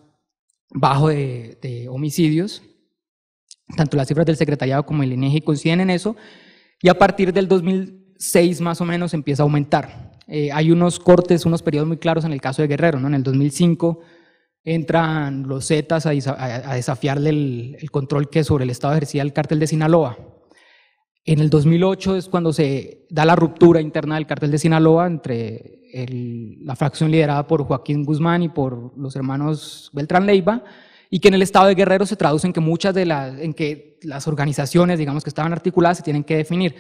bajo de, homicidios. Tanto las cifras del secretariado como el INEGI coinciden en eso. Y a partir del 2006 más o menos empieza a aumentar. Eh, hay unos cortes, unos periodos muy claros en el caso de Guerrero. ¿no? En el 2005 entran los Zetas a, desafiarle el, control que sobre el Estado ejercía el cártel de Sinaloa. En el 2008 es cuando se da la ruptura interna del cártel de Sinaloa entre la fracción liderada por Joaquín Guzmán y por los hermanos Beltrán Leiva, y que en el estado de Guerrero se traduce en que muchas de las, las organizaciones, digamos, que estaban articuladas se tienen que definir.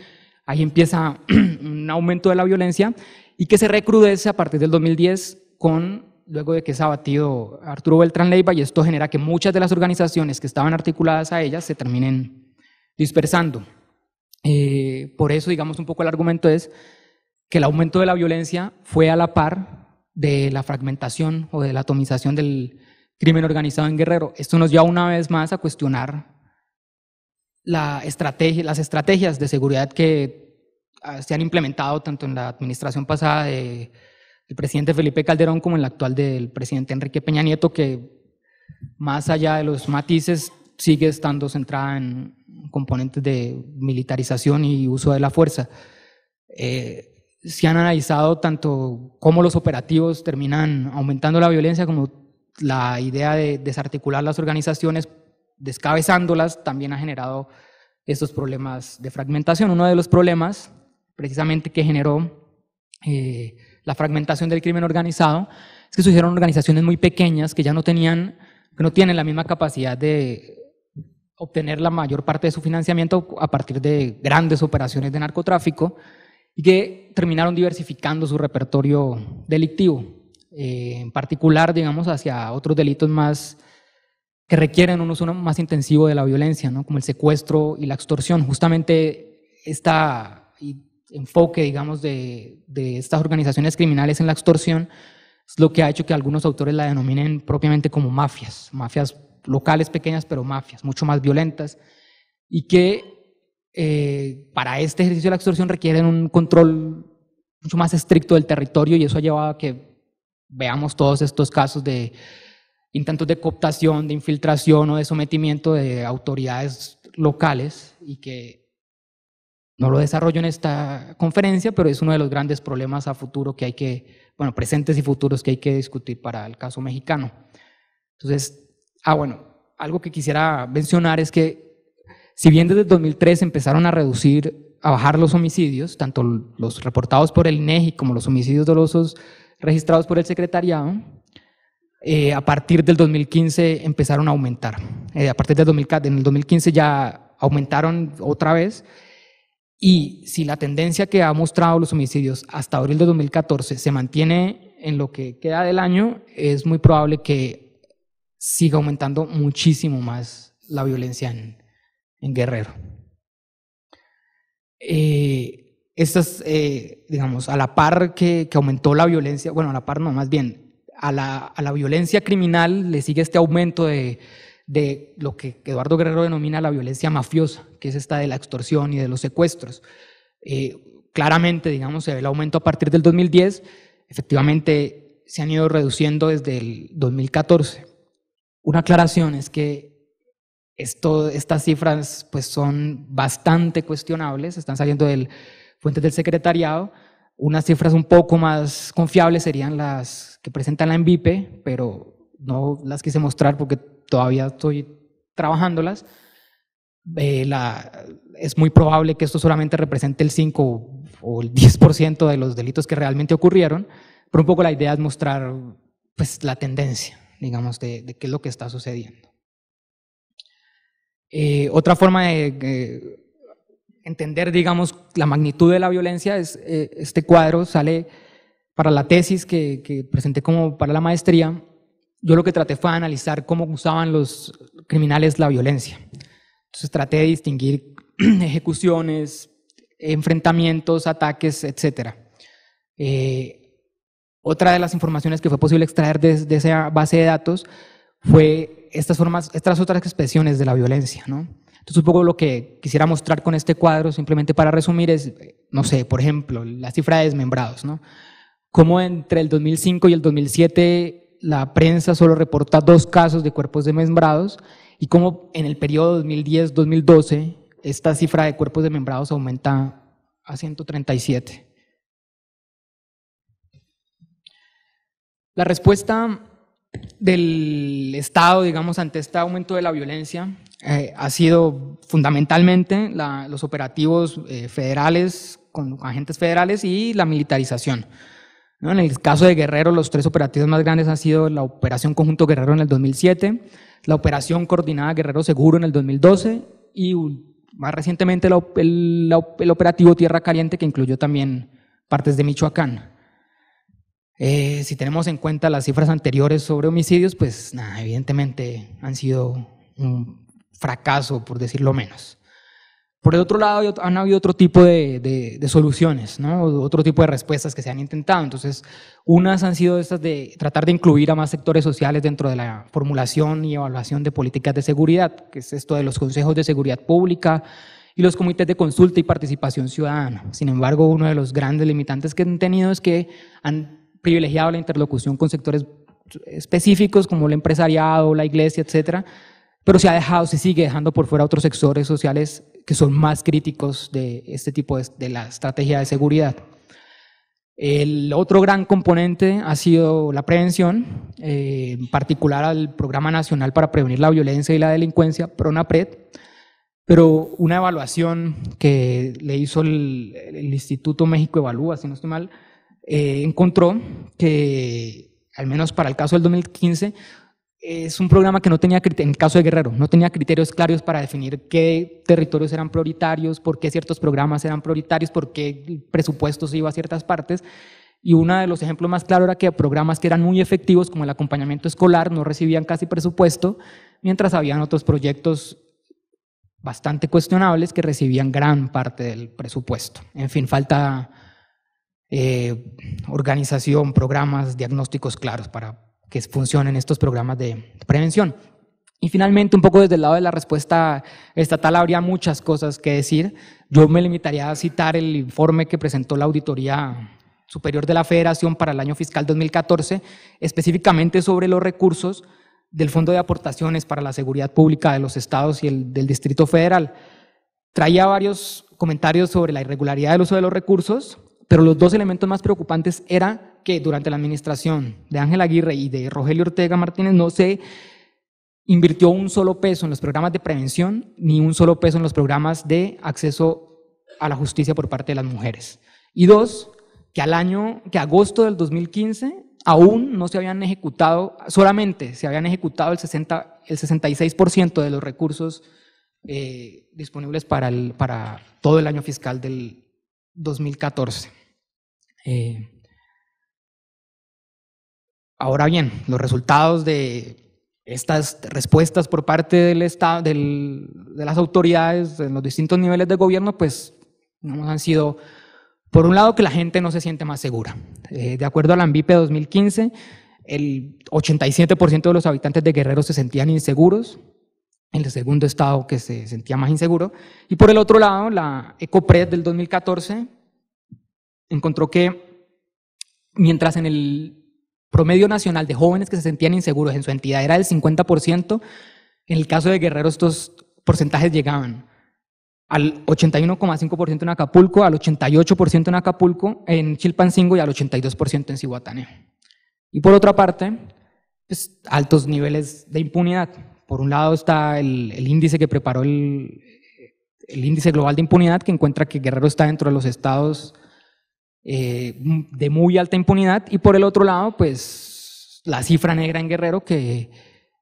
Ahí empieza *clears throat* un aumento de la violencia y que se recrudece a partir del 2010 con luego de que se ha abatido Arturo Beltrán Leiva y esto genera que muchas de las organizaciones que estaban articuladas a ellas se terminen dispersando. Eh, por eso, digamos, un poco el argumento es que el aumento de la violencia fue a la par de la fragmentación o de la atomización del crimen organizado en Guerrero. Esto nos lleva una vez más a cuestionar la las estrategias de seguridad que se han implementado tanto en la administración pasada de el presidente Felipe Calderón como el actual del presidente Enrique Peña Nieto, que más allá de los matices sigue estando centrada en componentes de militarización y uso de la fuerza. Eh, se han analizado tanto cómo los operativos terminan aumentando la violencia como la idea de desarticular las organizaciones, descabezándolas, también ha generado estos problemas de fragmentación. Uno de los problemas precisamente que generó eh, la fragmentación del crimen organizado, es que surgieron organizaciones muy pequeñas que ya no tenían, que no tienen la misma capacidad de obtener la mayor parte de su financiamiento a partir de grandes operaciones de narcotráfico y que terminaron diversificando su repertorio delictivo, eh, en particular, digamos, hacia otros delitos más que requieren un uso más intensivo de la violencia, ¿no? como el secuestro y la extorsión. Justamente esta enfoque, digamos, de, estas organizaciones criminales en la extorsión, es lo que ha hecho que algunos autores la denominen propiamente como mafias, mafias locales pequeñas, pero mafias, mucho más violentas, y que eh, para este ejercicio de la extorsión requieren un control mucho más estricto del territorio y eso ha llevado a que veamos todos estos casos de intentos de cooptación, de infiltración o de sometimiento de autoridades locales y que no lo desarrollo en esta conferencia, pero es uno de los grandes problemas a futuro que hay que, bueno, presentes y futuros que hay que discutir para el caso mexicano. Entonces, ah, bueno, algo que quisiera mencionar es que si bien desde 2003 empezaron a reducir, a bajar los homicidios, tanto los reportados por el INEGI e como los homicidios dolosos registrados por el secretariado, eh, a partir del 2015 empezaron a aumentar. Eh, a partir del 2015, en el 2015 ya aumentaron otra vez y si la tendencia que ha mostrado los homicidios hasta abril de 2014 se mantiene en lo que queda del año, es muy probable que siga aumentando muchísimo más la violencia en, Guerrero. Eh, estas, eh, digamos, a la par que, aumentó la violencia, bueno, a la par no, más bien, a la, a la violencia criminal le sigue este aumento de, de lo que Eduardo Guerrero denomina la violencia mafiosa, que es esta de la extorsión y de los secuestros. Eh, claramente, digamos, se ve el aumento a partir del 2010, efectivamente se han ido reduciendo desde el 2014. Una aclaración es que estas cifras pues, son bastante cuestionables, están saliendo de fuentes del secretariado. Unas cifras un poco más confiables serían las que presenta la ENVIPE, pero no las quise mostrar porque todavía estoy trabajándolas. Eh, es muy probable que esto solamente represente el 5 o el 10% de los delitos que realmente ocurrieron, pero un poco la idea es mostrar pues, la tendencia, digamos, de, qué es lo que está sucediendo. Eh, otra forma de entender, digamos, la magnitud de la violencia es, eh, este cuadro sale para la tesis que presenté como para la maestría, yo lo que traté fue analizar cómo usaban los criminales la violencia. Entonces traté de distinguir *clears throat* ejecuciones, enfrentamientos, ataques, etc. Eh, otra de las informaciones que fue posible extraer de, esa base de datos fue estas, formas, estas otras expresiones de la violencia. ¿no? Entonces un poco lo que quisiera mostrar con este cuadro, simplemente para resumir, es, no sé, por ejemplo, la cifra de desmembrados. ¿no? Cómo entre el 2005 y el 2007 la prensa solo reporta dos casos de cuerpos desmembrados y como en el periodo 2010-2012 esta cifra de cuerpos desmembrados aumenta a 137. La respuesta del Estado, digamos, ante este aumento de la violencia eh, ha sido fundamentalmente los operativos eh, federales con agentes federales y la militarización. En el caso de Guerrero, los tres operativos más grandes han sido la Operación Conjunto Guerrero en el 2007, la Operación Coordinada Guerrero Seguro en el 2012 y más recientemente el, operativo Tierra Caliente que incluyó también partes de Michoacán. Eh, si tenemos en cuenta las cifras anteriores sobre homicidios, pues evidentemente han sido un fracaso, por decirlo menos. Por el otro lado, han habido otro tipo de, de soluciones, ¿no? otro tipo de respuestas que se han intentado. Entonces, unas han sido estas de tratar de incluir a más sectores sociales dentro de la formulación y evaluación de políticas de seguridad, que es esto de los consejos de seguridad pública y los comités de consulta y participación ciudadana. Sin embargo, uno de los grandes limitantes que han tenido es que han privilegiado la interlocución con sectores específicos como el empresariado, la iglesia, etcétera, pero se ha dejado, se sigue dejando por fuera otros sectores sociales que son más críticos de este tipo de, de la estrategia de seguridad. El otro gran componente ha sido la prevención, eh, en particular al Programa Nacional para Prevenir la Violencia y la Delincuencia, PRONAPRED, pero una evaluación que le hizo el, Instituto México Evalúa, si no estoy mal, eh, encontró que, al menos para el caso del 2015, es un programa que no tenía, en el caso de Guerrero, no tenía criterios claros para definir qué territorios eran prioritarios, por qué ciertos programas eran prioritarios, por qué presupuestos iba a ciertas partes. Y uno de los ejemplos más claros era que programas que eran muy efectivos, como el acompañamiento escolar, no recibían casi presupuesto, mientras habían otros proyectos bastante cuestionables que recibían gran parte del presupuesto. En fin, falta eh, organización, programas, diagnósticos claros para que funcionen estos programas de prevención. Y finalmente, un poco desde el lado de la respuesta estatal, habría muchas cosas que decir. Yo me limitaría a citar el informe que presentó la Auditoría Superior de la Federación para el año fiscal 2014, específicamente sobre los recursos del Fondo de Aportaciones para la Seguridad Pública de los Estados y el, del Distrito Federal. Traía varios comentarios sobre la irregularidad del uso de los recursos, pero los dos elementos más preocupantes eran que durante la administración de Ángel Aguirre y de Rogelio Ortega Martínez no se invirtió un solo peso en los programas de prevención ni un solo peso en los programas de acceso a la justicia por parte de las mujeres. Y dos, que al año, que agosto del 2015 aún no se habían ejecutado, solamente se habían ejecutado el, 60, el 66% de los recursos eh, disponibles para, todo el año fiscal del 2014. Ahora bien, los resultados de estas respuestas por parte del Estado, de las autoridades en los distintos niveles de gobierno, pues han sido, por un lado, que la gente no se siente más segura. Eh, de acuerdo a la ANVIPE 2015, el 87% de los habitantes de Guerrero se sentían inseguros, el segundo estado que se sentía más inseguro. Y por el otro lado, la ECOPRED del 2014 encontró que mientras en el promedio nacional de jóvenes que se sentían inseguros en su entidad era del 50%, en el caso de Guerrero estos porcentajes llegaban al 81,5% en Acapulco, al 88% en Acapulco, en Chilpancingo y al 82% en Cihuatanejo. Y por otra parte, pues, altos niveles de impunidad. Por un lado está el, índice que preparó el índice global de impunidad que encuentra que Guerrero está dentro de los estados eh, de muy alta impunidad, y por el otro lado, pues la cifra negra en Guerrero que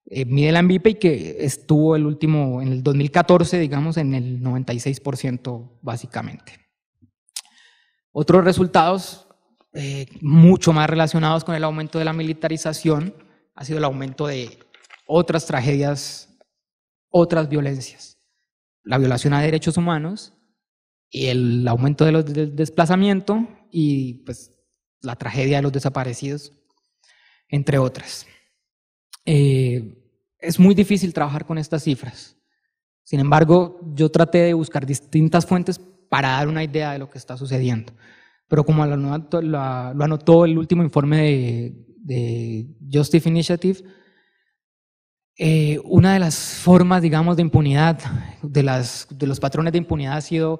eh, mide la MVP y que estuvo el último, en el 2014, digamos, en el 96% básicamente. Otros resultados eh, mucho más relacionados con el aumento de la militarización ha sido el aumento de otras tragedias, otras violencias. La violación a derechos humanos y el aumento del desplazamiento, y pues la tragedia de los desaparecidos, entre otras. Eh, es muy difícil trabajar con estas cifras. Sin embargo, yo traté de buscar distintas fuentes para dar una idea de lo que está sucediendo. Pero como lo anotó, el último informe de, de Justice Initiative, eh, una de las formas, digamos, de impunidad, de, las, de los patrones de impunidad ha sido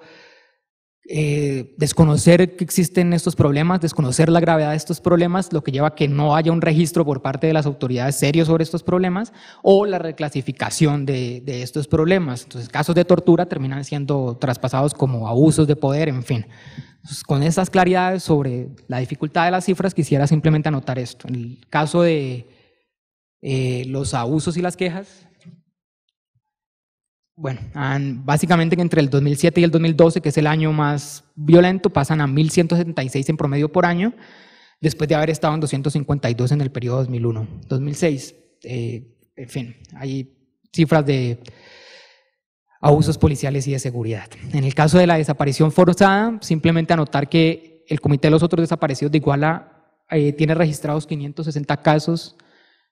eh, desconocer que existen estos problemas, desconocer la gravedad de estos problemas, lo que lleva a que no haya un registro por parte de las autoridades serios sobre estos problemas o la reclasificación de, estos problemas. Entonces, casos de tortura terminan siendo traspasados como abusos de poder, en fin. con esas claridades sobre la dificultad de las cifras, quisiera simplemente anotar esto. En el caso de eh, los abusos y las quejas, bueno, básicamente entre el 2007 y el 2012, que es el año más violento, pasan a 1.176 en promedio por año, después de haber estado en 252 en el periodo 2001-2006. Eh, en fin, hay cifras de abusos policiales y de seguridad. En el caso de la desaparición forzada, simplemente anotar que el Comité de los Otros Desaparecidos de Iguala eh, tiene registrados 560 casos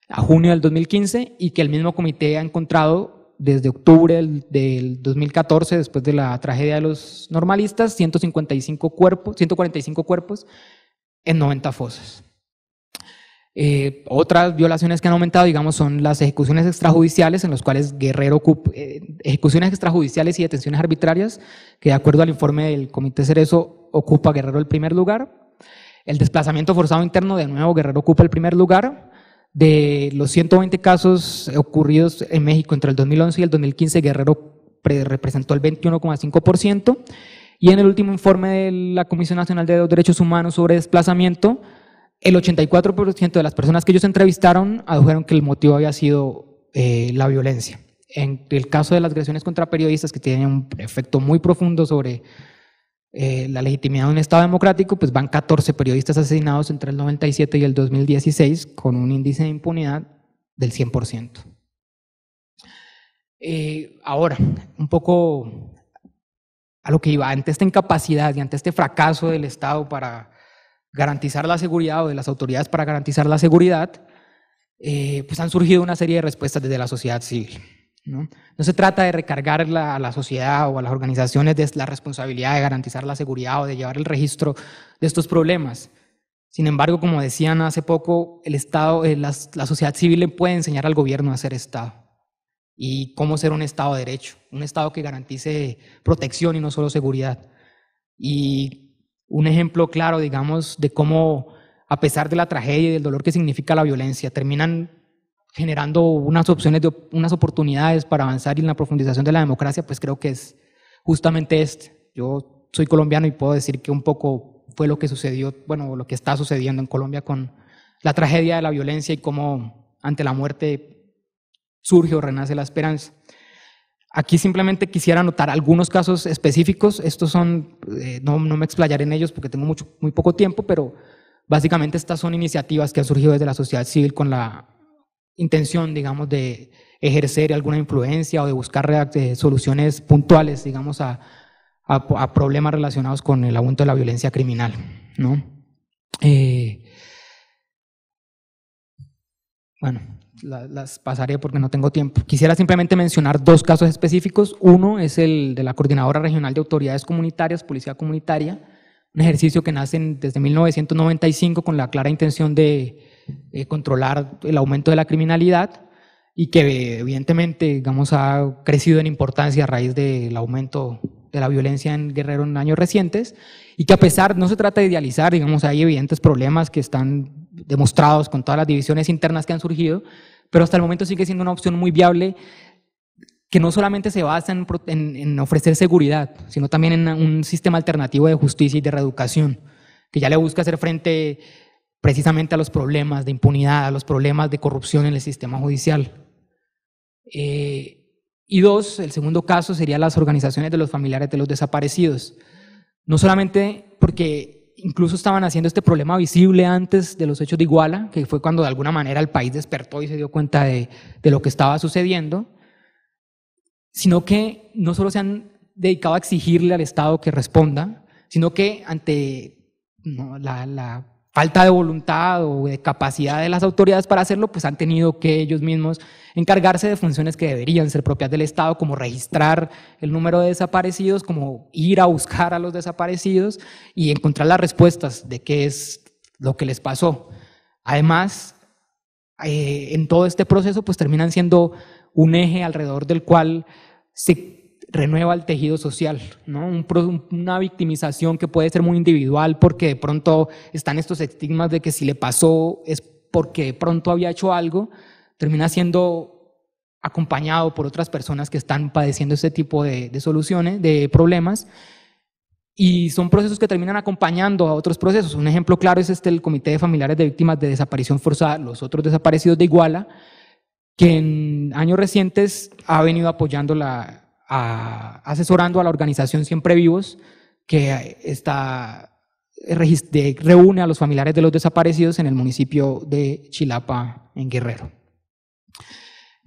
a junio del 2015 y que el mismo comité ha encontrado desde octubre del, 2014, después de la tragedia de los normalistas, 155 cuerpos, 145 cuerpos en 90 fosas. Eh, otras violaciones que han aumentado, digamos, son las ejecuciones extrajudiciales, en los cuales Guerrero eh, ejecuciones extrajudiciales y detenciones arbitrarias, que de acuerdo al informe del Comité Cerezo ocupa Guerrero el primer lugar. El desplazamiento forzado interno, de nuevo, Guerrero ocupa el primer lugar de los 120 casos ocurridos en México entre el 2011 y el 2015, Guerrero representó el 21,5%. Y en el último informe de la Comisión Nacional de Derechos Humanos sobre desplazamiento, el 84% de las personas que ellos entrevistaron adujeron que el motivo había sido eh, la violencia. En el caso de las agresiones contra periodistas, que tienen un efecto muy profundo sobre eh, la legitimidad de un Estado democrático, pues van 14 periodistas asesinados entre el 97 y el 2016 con un índice de impunidad del 100%. Eh, ahora, un poco a lo que iba, ante esta incapacidad y ante este fracaso del Estado para garantizar la seguridad o de las autoridades para garantizar la seguridad, eh, pues han surgido una serie de respuestas desde la sociedad civil. ¿no? se trata de recargar a la sociedad o a las organizaciones de la responsabilidad de garantizar la seguridad o de llevar el registro de estos problemas. Sin embargo, como decían hace poco, el Estado, eh, la, la sociedad civil le puede enseñar al gobierno a ser Estado y cómo ser un Estado de derecho, un Estado que garantice protección y no solo seguridad. Y un ejemplo claro, digamos, de cómo, a pesar de la tragedia y del dolor que significa la violencia, terminan generando unas opciones, de, unas oportunidades para avanzar y en la profundización de la democracia, pues creo que es justamente este. Yo soy colombiano y puedo decir que un poco fue lo que sucedió, bueno, lo que está sucediendo en Colombia con la tragedia de la violencia y cómo ante la muerte surge o renace la esperanza. Aquí simplemente quisiera anotar algunos casos específicos. Estos son, eh, no, no, me explayaré en ellos porque tengo mucho, muy poco tiempo, pero básicamente estas son iniciativas que han surgido desde la sociedad civil con la intención, digamos, de ejercer alguna influencia o de buscar soluciones puntuales, digamos, a, problemas relacionados con el aumento de la violencia criminal, ¿no? Eh, bueno, las pasaré porque no tengo tiempo. Quisiera simplemente mencionar dos casos específicos. Uno es el de la Coordinadora Regional de Autoridades Comunitarias, Policía Comunitaria, un ejercicio que nace desde 1995 con la clara intención de eh, controlar el aumento de la criminalidad y que evidentemente digamos, ha crecido en importancia a raíz del aumento de la violencia en Guerrero en años recientes y que a pesar, no se trata de idealizar, digamos, hay evidentes problemas que están demostrados con todas las divisiones internas que han surgido, pero hasta el momento sigue siendo una opción muy viable que no solamente se basa en, en ofrecer seguridad, sino también en un sistema alternativo de justicia y de reeducación, que ya le busca hacer frente precisamente a los problemas de impunidad, a los problemas de corrupción en el sistema judicial. Eh, y dos, el segundo caso sería las organizaciones de los familiares de los desaparecidos. No solamente porque incluso estaban haciendo este problema visible antes de los hechos de Iguala, que fue cuando de alguna manera el país despertó y se dio cuenta de, de lo que estaba sucediendo, sino que no solo se han dedicado a exigirle al Estado que responda, sino que ante la, la falta de voluntad o de capacidad de las autoridades para hacerlo, pues han tenido que ellos mismos encargarse de funciones que deberían ser propias del Estado, como registrar el número de desaparecidos, como ir a buscar a los desaparecidos y encontrar las respuestas de qué es lo que les pasó. Además, eh, en todo este proceso, pues terminan siendo un eje alrededor del cual se renueva el tejido social, ¿no? una victimización que puede ser muy individual porque de pronto están estos estigmas de que si le pasó es porque de pronto había hecho algo, termina siendo acompañado por otras personas que están padeciendo este tipo de, de soluciones, de problemas, y son procesos que terminan acompañando a otros procesos. Un ejemplo claro es este, el Comité de Familiares de Víctimas de Desaparición Forzada, los otros desaparecidos de Iguala, que en años recientes ha venido apoyando la, asesorando a la organización Siempre Vivos, que está, eh, reúne a los familiares de los desaparecidos en el municipio de Chilapa, en Guerrero.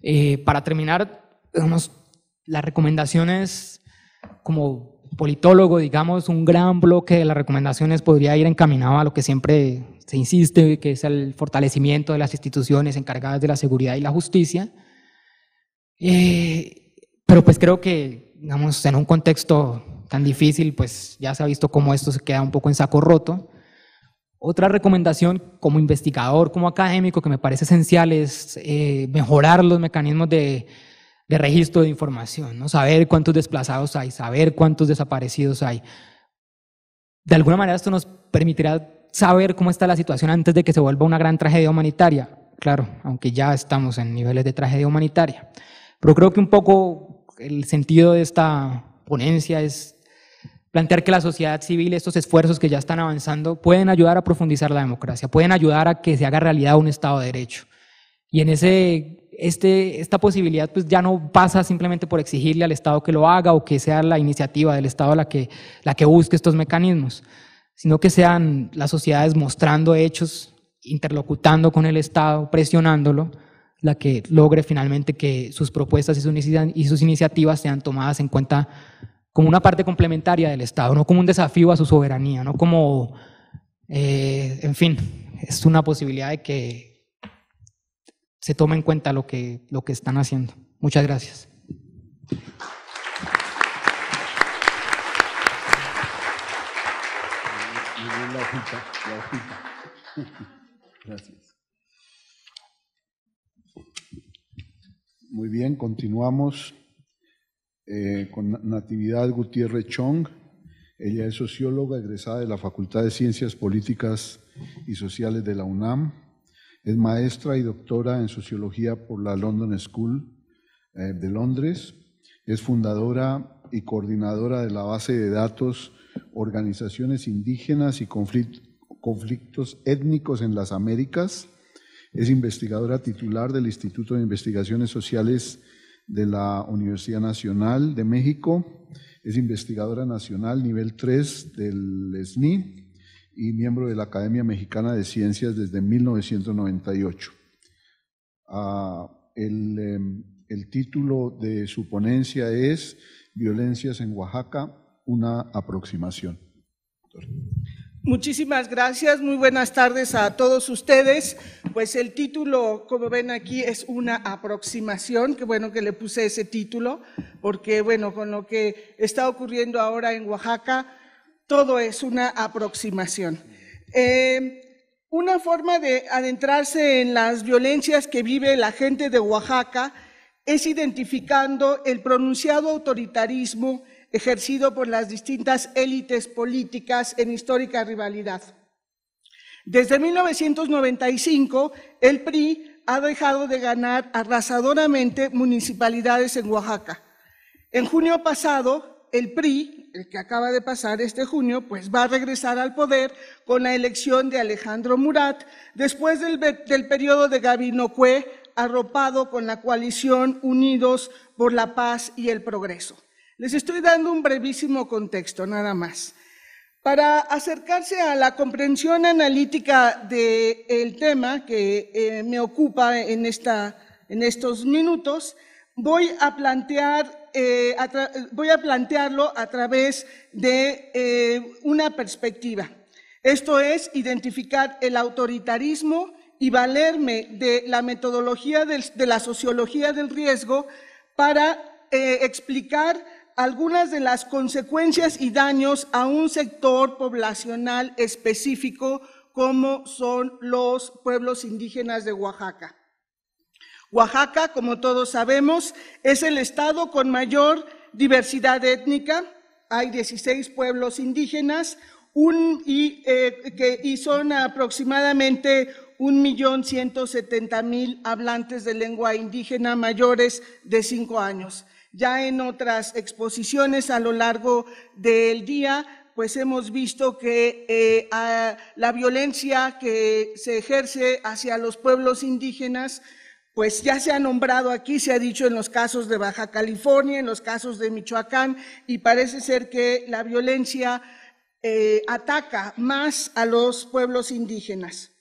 Eh, para terminar, las recomendaciones como politólogo, digamos, un gran bloque de las recomendaciones podría ir encaminado a lo que siempre se insiste, que es el fortalecimiento de las instituciones encargadas de la seguridad y la justicia. Eh, pero pues creo que, digamos, en un contexto tan difícil, pues ya se ha visto cómo esto se queda un poco en saco roto. Otra recomendación como investigador, como académico, que me parece esencial es eh, mejorar los mecanismos de, de, registro de información, ¿no? saber cuántos desplazados hay, saber cuántos desaparecidos hay. De alguna manera esto nos permitirá saber cómo está la situación antes de que se vuelva una gran tragedia humanitaria, claro, aunque ya estamos en niveles de tragedia humanitaria. Pero creo que un poco el sentido de esta ponencia es plantear que la sociedad civil, estos esfuerzos que ya están avanzando, pueden ayudar a profundizar la democracia, pueden ayudar a que se haga realidad un Estado de Derecho. Y en ese, este, esta posibilidad pues ya no pasa simplemente por exigirle al Estado que lo haga o que sea la iniciativa del Estado la que, la que busque estos mecanismos, sino que sean las sociedades mostrando hechos, interlocutando con el Estado, presionándolo, la que logre finalmente que sus propuestas y sus iniciativas sean tomadas en cuenta como una parte complementaria del Estado, no como un desafío a su soberanía, no como, eh, en fin, es una posibilidad de que se tome en cuenta lo que, lo que están haciendo. Muchas Gracias. *laughs* Muy bien, continuamos eh, con Natividad Gutiérrez Chong. Ella es socióloga egresada de la Facultad de Ciencias Políticas y Sociales de la UNAM. Es maestra y doctora en sociología por la London School eh, de Londres. Es fundadora y coordinadora de la base de datos Organizaciones Indígenas y conflictos étnicos en las Américas es investigadora titular del Instituto de Investigaciones Sociales de la Universidad Nacional de México. Es investigadora nacional nivel 3 del SNI y miembro de la Academia Mexicana de Ciencias desde 1998. Ah, el, em, el título de su ponencia es Violencias en Oaxaca, una aproximación. Muchísimas gracias, muy buenas tardes a todos ustedes. Pues el título, como ven aquí, es una aproximación, qué bueno que le puse ese título, porque bueno, con lo que está ocurriendo ahora en Oaxaca, todo es una aproximación. Eh, una forma de adentrarse en las violencias que vive la gente de Oaxaca es identificando el pronunciado autoritarismo ejercido por las distintas élites políticas en histórica rivalidad. Desde 1995, el PRI ha dejado de ganar arrasadoramente municipalidades en Oaxaca. En junio pasado, el PRI, el que acaba de pasar este junio, pues va a regresar al poder con la elección de Alejandro Murat, después del, periodo de Cue, arropado con la coalición Unidos por la Paz y el Progreso. Les estoy dando un brevísimo contexto, nada más. Para acercarse a la comprensión analítica del tema que eh, me ocupa en, estos minutos, eh, voy a, plantearlo a través de eh, una perspectiva. Esto es identificar el autoritarismo y valerme de la metodología de la sociología del riesgo para explicar algunas de las consecuencias y daños a un sector poblacional específico como son los pueblos indígenas de Oaxaca. Oaxaca, como todos sabemos, es el estado con mayor diversidad étnica. Hay 16 pueblos indígenas y, eh, que, y son aproximadamente 1.170.000 hablantes de lengua indígena mayores de 5 años. Ya en otras exposiciones a lo largo del día, pues hemos visto que eh, la violencia que se ejerce hacia los pueblos indígenas, pues ya se ha nombrado aquí, se ha dicho en los casos de Baja California, en los casos de Michoacán, y parece ser que la violencia eh, ataca más a los pueblos indígenas.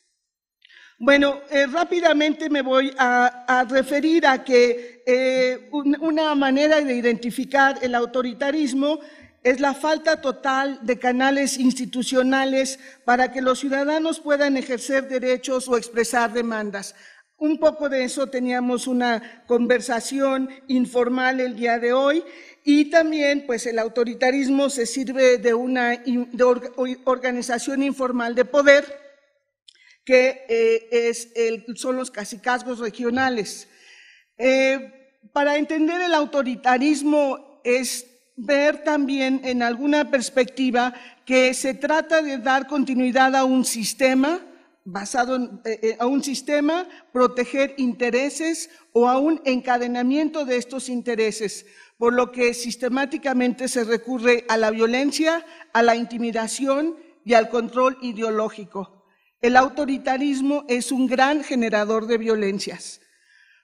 Bueno, eh, rápidamente me voy a, referir a que eh, una manera de identificar el autoritarismo es la falta total de canales institucionales para que los ciudadanos puedan ejercer derechos o expresar demandas. Un poco de eso teníamos una conversación informal el día de hoy y también pues el autoritarismo se sirve de una organización informal de poder que eh, son los cacicazgos regionales. Eh, para entender el autoritarismo es ver también en alguna perspectiva que se trata de dar continuidad a un sistema basado en, eh, a un sistema, proteger intereses o a un encadenamiento de estos intereses, por lo que sistemáticamente se recurre a la violencia, a la intimidación y al control ideológico. El autoritarismo es un gran generador de violencias.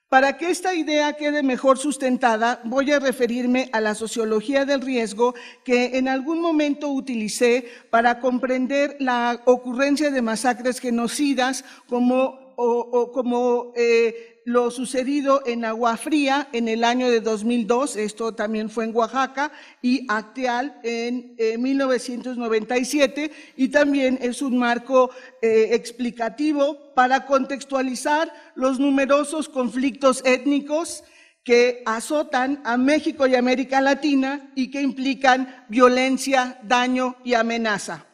Para que esta idea quede mejor sustentada, voy a referirme a la sociología del riesgo que en algún momento utilicé para comprender la ocurrencia de masacres genocidas como, o, o como eh, lo sucedido en Agua Fría en el año de 2002, esto también fue en Oaxaca, y Acteal en 1997, eh, y también es un marco eh, explicativo para contextualizar los numerosos conflictos étnicos que azotan a México y América Latina y que implican violencia, daño y amenaza.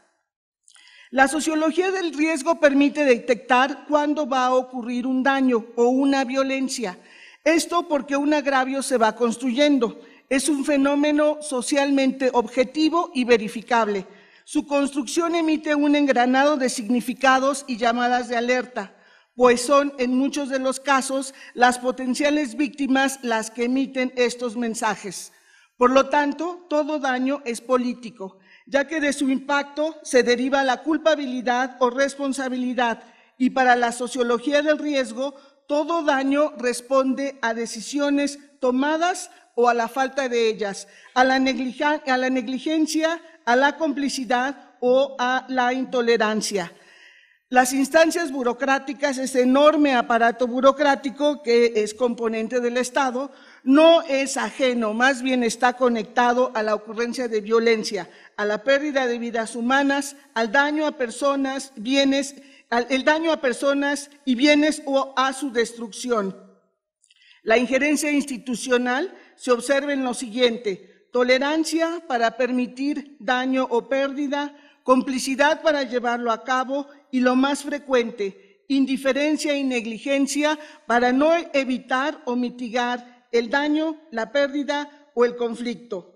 La sociología del riesgo permite detectar cuándo va a ocurrir un daño o una violencia. Esto porque un agravio se va construyendo. Es un fenómeno socialmente objetivo y verificable. Su construcción emite un engranado de significados y llamadas de alerta, pues son en muchos de los casos las potenciales víctimas las que emiten estos mensajes. Por lo tanto, todo daño es político ya que de su impacto se deriva la culpabilidad o responsabilidad y para la sociología del riesgo, todo daño responde a decisiones tomadas o a la falta de ellas, a la, negligencia, a la complicidad o a la intolerancia. Las instancias burocráticas, ese enorme aparato burocrático que es componente del Estado, no es ajeno, más bien está conectado a la ocurrencia de violencia, a la pérdida de vidas humanas, al daño a personas, bienes, el daño a personas y bienes o a su destrucción. La injerencia institucional se observa en lo siguiente, tolerancia para permitir daño o pérdida, complicidad para llevarlo a cabo y lo más frecuente, indiferencia y negligencia para no evitar o mitigar el daño, la pérdida o el conflicto.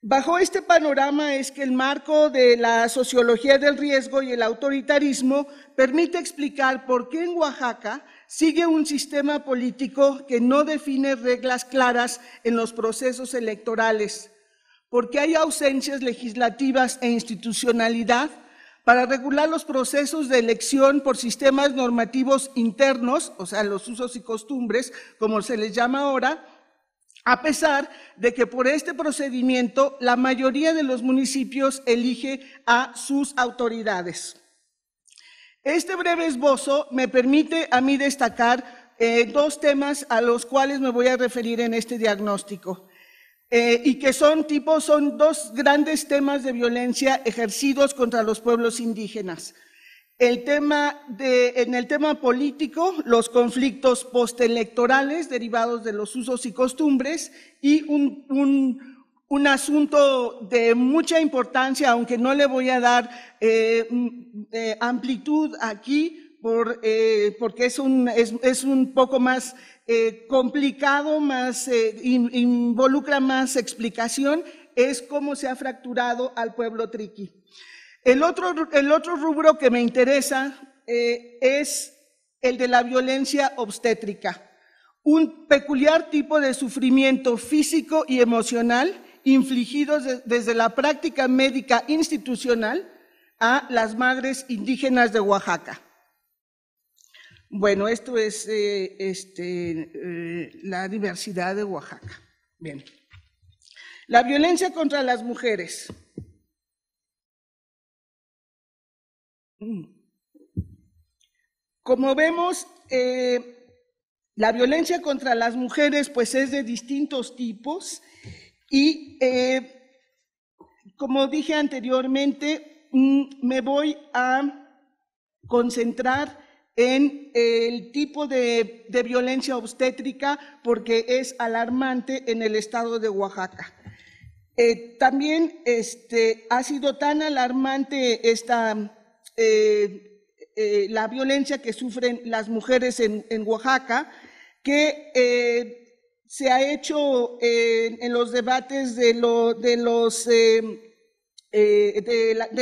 Bajo este panorama es que el marco de la sociología del riesgo y el autoritarismo permite explicar por qué en Oaxaca sigue un sistema político que no define reglas claras en los procesos electorales, porque hay ausencias legislativas e institucionalidad para regular los procesos de elección por sistemas normativos internos, o sea, los usos y costumbres, como se les llama ahora, a pesar de que por este procedimiento la mayoría de los municipios elige a sus autoridades. Este breve esbozo me permite a mí destacar eh, dos temas a los cuales me voy a referir en este diagnóstico. Eh, y que son tipos, son dos grandes temas de violencia ejercidos contra los pueblos indígenas. El tema de, en el tema político, los conflictos postelectorales derivados de los usos y costumbres y un, un, un asunto de mucha importancia, aunque no le voy a dar eh, eh, amplitud aquí, por, porque es un, es, es un poco más eh, complicado, más eh, involucra más explicación, es cómo se ha fracturado al pueblo triqui. El otro, rubro que me interesa eh, es el de la violencia obstétrica, un peculiar tipo de sufrimiento físico y emocional infligido desde la práctica médica institucional a las madres indígenas de Oaxaca. Bueno, esto es eh, este, eh, la diversidad de Oaxaca. Bien. La violencia contra las mujeres. Mm. Como vemos, eh, la violencia contra las mujeres pues es de distintos tipos y como dije anteriormente, mm, me voy a concentrar en el tipo de, violencia obstétrica porque es alarmante en el estado de Oaxaca. Eh, también este, ha sido tan alarmante eh, eh, la violencia que sufren las mujeres en, Oaxaca que se ha hecho en los debates de, lo, de los... del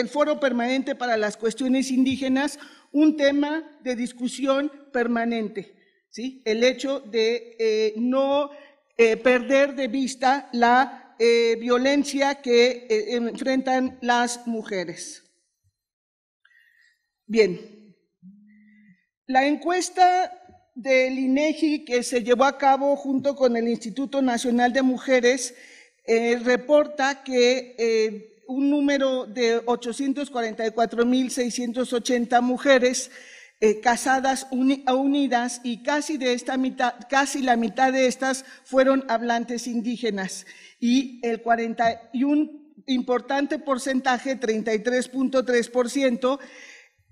Foro Permanente para las Cuestiones Indígenas un tema de discusión permanente, ¿sí? El hecho de eh, no eh, perder de vista la eh, violencia que enfrentan las mujeres. Bien, la encuesta del INEGI que se llevó a cabo junto con el Instituto Nacional de Mujeres reporta que un número de 844.680 mujeres eh, casadas unidas y casi, de esta mitad, casi la mitad de estas fueron hablantes indígenas y el 41 importante porcentaje, 33.3%,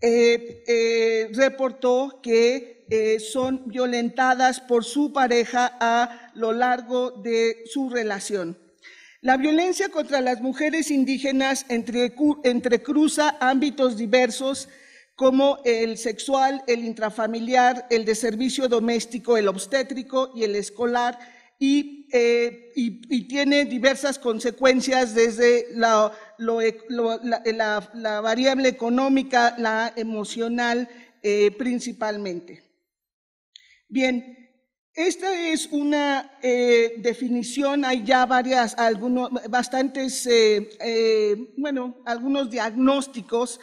eh, eh, reportó que son violentadas por su pareja a lo largo de su relación. La violencia contra las mujeres indígenas entrecruza ámbitos diversos como el sexual, el intrafamiliar, el de servicio doméstico, el obstétrico y el escolar, y, eh, tiene diversas consecuencias desde la, variable económica, la emocional eh, principalmente. Bien, esta es una eh, definición, hay ya varias, algunos, bastantes, eh, eh, bueno, algunos diagnósticos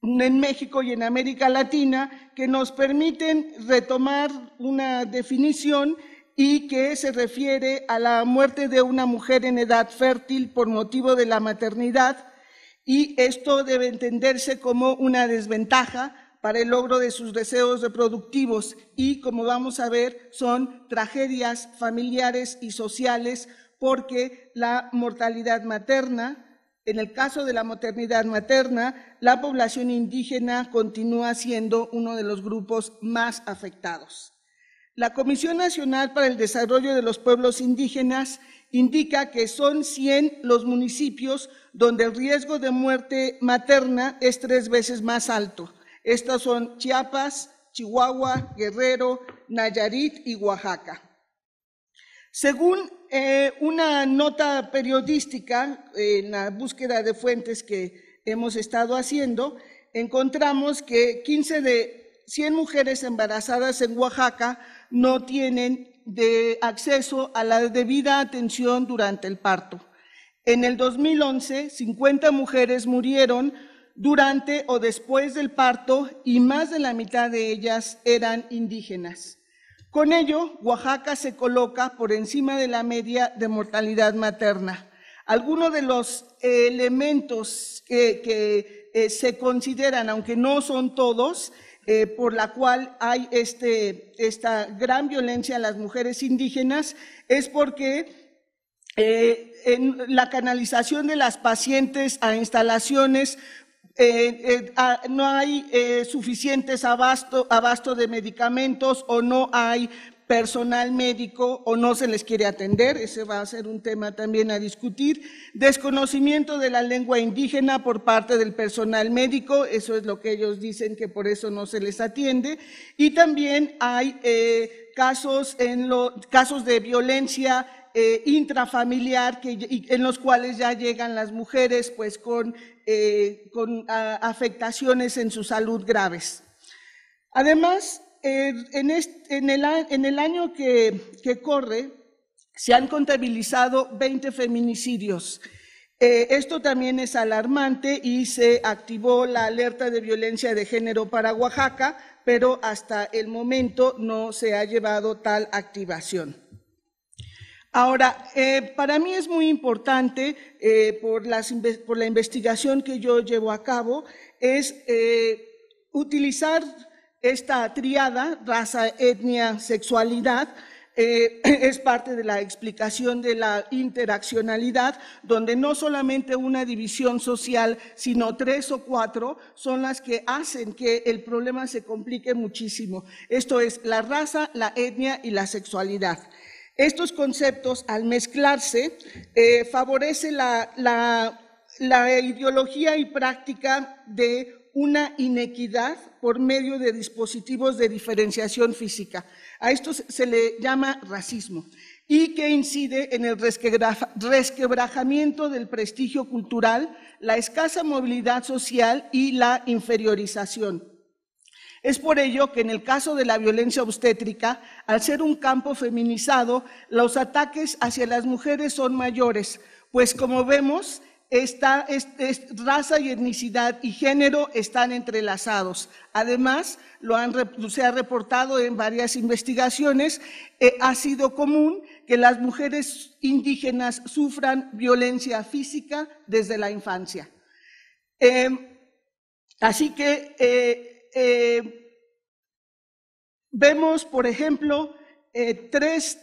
en México y en América Latina que nos permiten retomar una definición y que se refiere a la muerte de una mujer en edad fértil por motivo de la maternidad y esto debe entenderse como una desventaja para el logro de sus deseos reproductivos y, como vamos a ver, son tragedias familiares y sociales porque la mortalidad materna, en el caso de la maternidad materna, la población indígena continúa siendo uno de los grupos más afectados. La Comisión Nacional para el Desarrollo de los Pueblos Indígenas indica que son 100 los municipios donde el riesgo de muerte materna es tres veces más alto, estas son Chiapas, Chihuahua, Guerrero, Nayarit y Oaxaca. Según eh, una nota periodística eh, en la búsqueda de fuentes que hemos estado haciendo, encontramos que 15 de 100 mujeres embarazadas en Oaxaca no tienen acceso a la debida atención durante el parto. En el 2011, 50 mujeres murieron durante o después del parto y más de la mitad de ellas eran indígenas. Con ello, Oaxaca se coloca por encima de la media de mortalidad materna. Algunos de los eh, elementos que eh, se consideran, aunque no son todos, eh, por la cual hay este, esta gran violencia a las mujeres indígenas, es porque en la canalización de las pacientes a instalaciones eh, eh, ah, no hay eh, suficientes abasto, de medicamentos o no hay personal médico o no se les quiere atender, ese va a ser un tema también a discutir. Desconocimiento de la lengua indígena por parte del personal médico, eso es lo que ellos dicen que por eso no se les atiende. Y también hay casos, en casos de violencia intrafamiliar en los cuales ya llegan las mujeres pues con eh, con afectaciones en su salud graves. Además, eh, en, el, año que, corre se han contabilizado 20 feminicidios. Eh, esto también es alarmante y se activó la alerta de violencia de género para Oaxaca, pero hasta el momento no se ha llevado tal activación. Ahora, eh, para mí es muy importante, eh, por, la investigación que yo llevo a cabo, es eh, utilizar esta triada, raza, etnia, sexualidad, *clears throat* es parte de la explicación de la interaccionalidad, donde no solamente una división social, sino tres o cuatro son las que hacen que el problema se complique muchísimo. Esto es la raza, la etnia y la sexualidad. Estos conceptos, al mezclarse, eh, favorecen la ideología y práctica de una inequidad por medio de dispositivos de diferenciación física. A esto se le llama racismo y que incide en el resquebrajamiento del prestigio cultural, la escasa movilidad social y la inferiorización. Es por ello que en el caso de la violencia obstétrica, al ser un campo feminizado, los ataques hacia las mujeres son mayores, pues como vemos, esta, raza y etnicidad y género están entrelazados. Además, lo han, se ha reportado en varias investigaciones, eh, ha sido común que las mujeres indígenas sufran violencia física desde la infancia. Em, así que eh, eh, vemos, por ejemplo, eh, tres,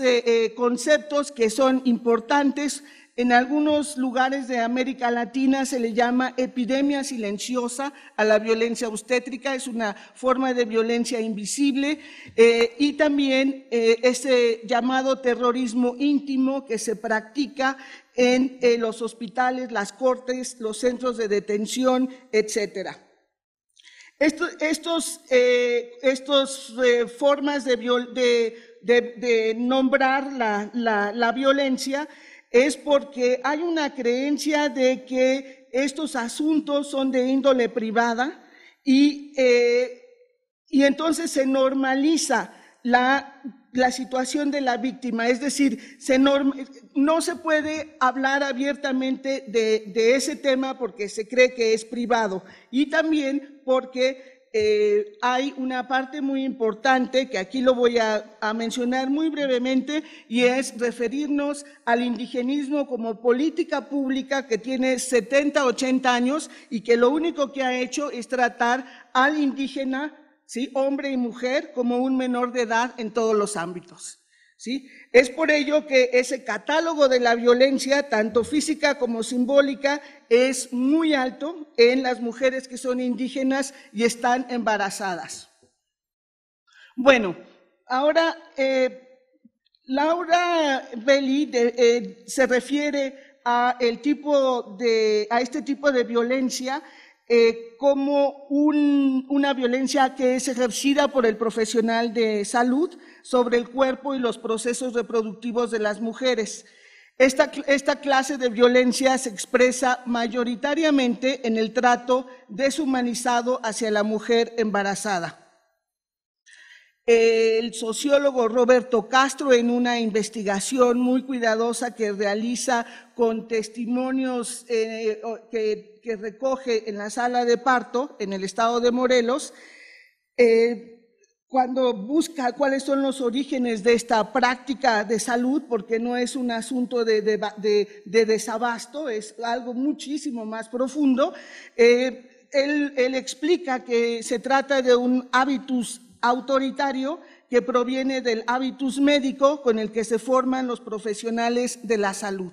eh, conceptos que son importantes. En algunos lugares de América Latina se le llama epidemia silenciosa a la violencia obstétrica, es una forma de violencia invisible, y también ese llamado terrorismo íntimo que se practica en los hospitales, las cortes, los centros de detención, etcétera. Estos, eh, estas eh, formas de, de, nombrar la, violencia es porque hay una creencia de que estos asuntos son de índole privada y, eh, y entonces se normaliza la la situación de la víctima, es decir, no se puede hablar abiertamente de, ese tema porque se cree que es privado y también porque eh, hay una parte muy importante que aquí lo voy a, a mencionar muy brevemente y es referirnos al indigenismo como política pública que tiene 70, 80 años y que lo único que ha hecho es tratar al indígena ¿sí? hombre y mujer, como un menor de edad en todos los ámbitos. ¿sí? Es por ello que ese catálogo de la violencia, tanto física como simbólica, es muy alto en las mujeres que son indígenas y están embarazadas. Bueno, ahora eh, Laura Belli eh, se refiere a, tipo a este tipo de violencia eh, como una violencia que es ejercida por el profesional de salud sobre el cuerpo y los procesos reproductivos de las mujeres. esta clase de violencia se expresa mayoritariamente en el trato deshumanizado hacia la mujer embarazada el sociólogo Roberto Castro en una investigación muy cuidadosa que realiza con testimonios eh, que, recoge en la sala de parto en el estado de Morelos, eh, cuando busca cuáles son los orígenes de esta práctica de salud, porque no es un asunto de, desabasto, es algo muchísimo más profundo. Eh, él, él, explica que se trata de un hábitus autoritario que proviene del hábitus médico con el que se forman los profesionales de la salud.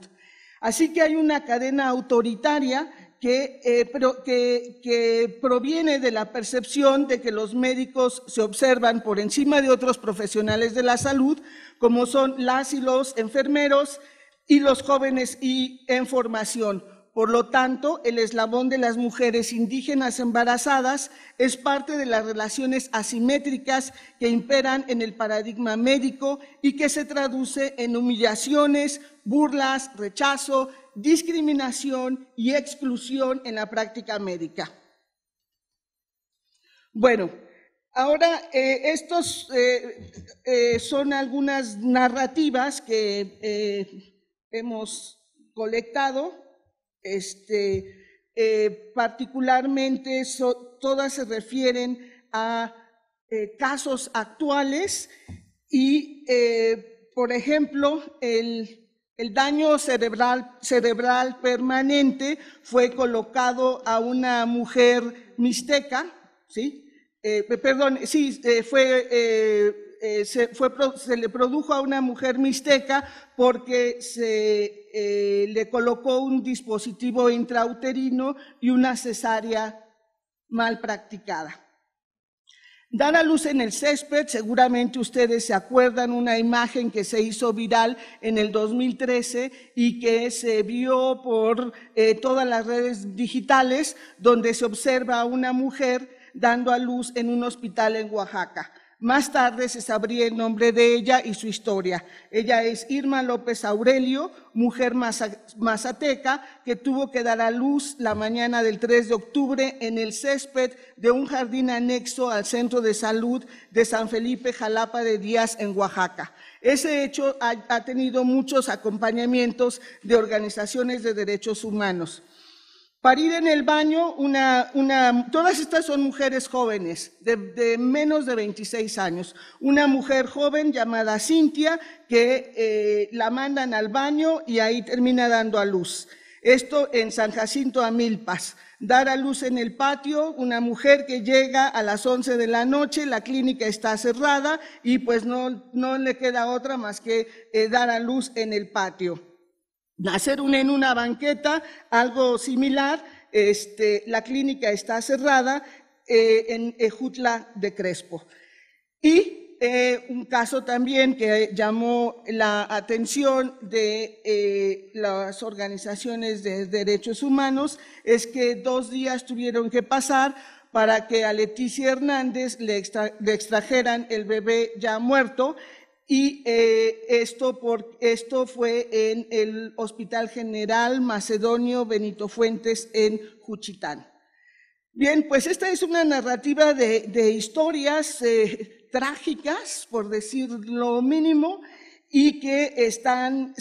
Así que hay una cadena autoritaria que, eh, que, que, proviene de la percepción de que los médicos se observan por encima de otros profesionales de la salud, como son las y los enfermeros y los jóvenes y en formación. Por lo tanto, el eslabón de las mujeres indígenas embarazadas es parte de las relaciones asimétricas que imperan en el paradigma médico y que se traduce en humillaciones, burlas, rechazo, discriminación y exclusión en la práctica médica. Bueno, ahora estas eh, estos eh, eh, son algunas narrativas que hemos colectado este, eh, particularmente todas se refieren a eh, casos actuales y, eh, por ejemplo, el, daño cerebral, cerebral permanente fue colocado a una mujer mixteca, ¿sí? perdón, sí, fue eh, se, le produjo a una mujer mixteca porque se eh, le colocó un dispositivo intrauterino y una cesárea mal practicada. Dan a luz en el césped, seguramente ustedes se acuerdan una imagen que se hizo viral en el 2013 y que se vio por eh, todas las redes digitales, donde se observa a una mujer dando a luz en un hospital en Oaxaca. Más tarde se sabría el nombre de ella y su historia. Ella es Irma López Aurelio, mujer mazateca, que tuvo que dar a luz la mañana del 3 de octubre en el césped de un jardín anexo al Centro de Salud de San Felipe Jalapa de Díaz en Oaxaca. Ese hecho ha, ha tenido muchos acompañamientos de organizaciones de derechos humanos parir en el baño, una, una, todas estas son mujeres jóvenes, de, menos de 26 años. Una mujer joven llamada Cintia, que eh, la mandan al baño y ahí termina dando a luz. Esto en San Jacinto a Milpas. Dar a luz en el patio, una mujer que llega a las 11 de la noche, la clínica está cerrada y pues no, no le queda otra más que eh, dar a luz en el patio hacer en una banqueta, algo similar. Este, la clínica está cerrada eh, en Ejutla de Crespo. Y eh, un caso también que llamó la atención de eh, las organizaciones de derechos humanos es que dos días tuvieron que pasar para que a Leticia Hernández le extrajeran el bebé ya muerto y eh, esto, esto fue en el Hospital General Macedonio Benito Fuentes en Juchitán. Bien, pues esta es una narrativa de, historias eh, trágicas, por decir lo mínimo, y que están,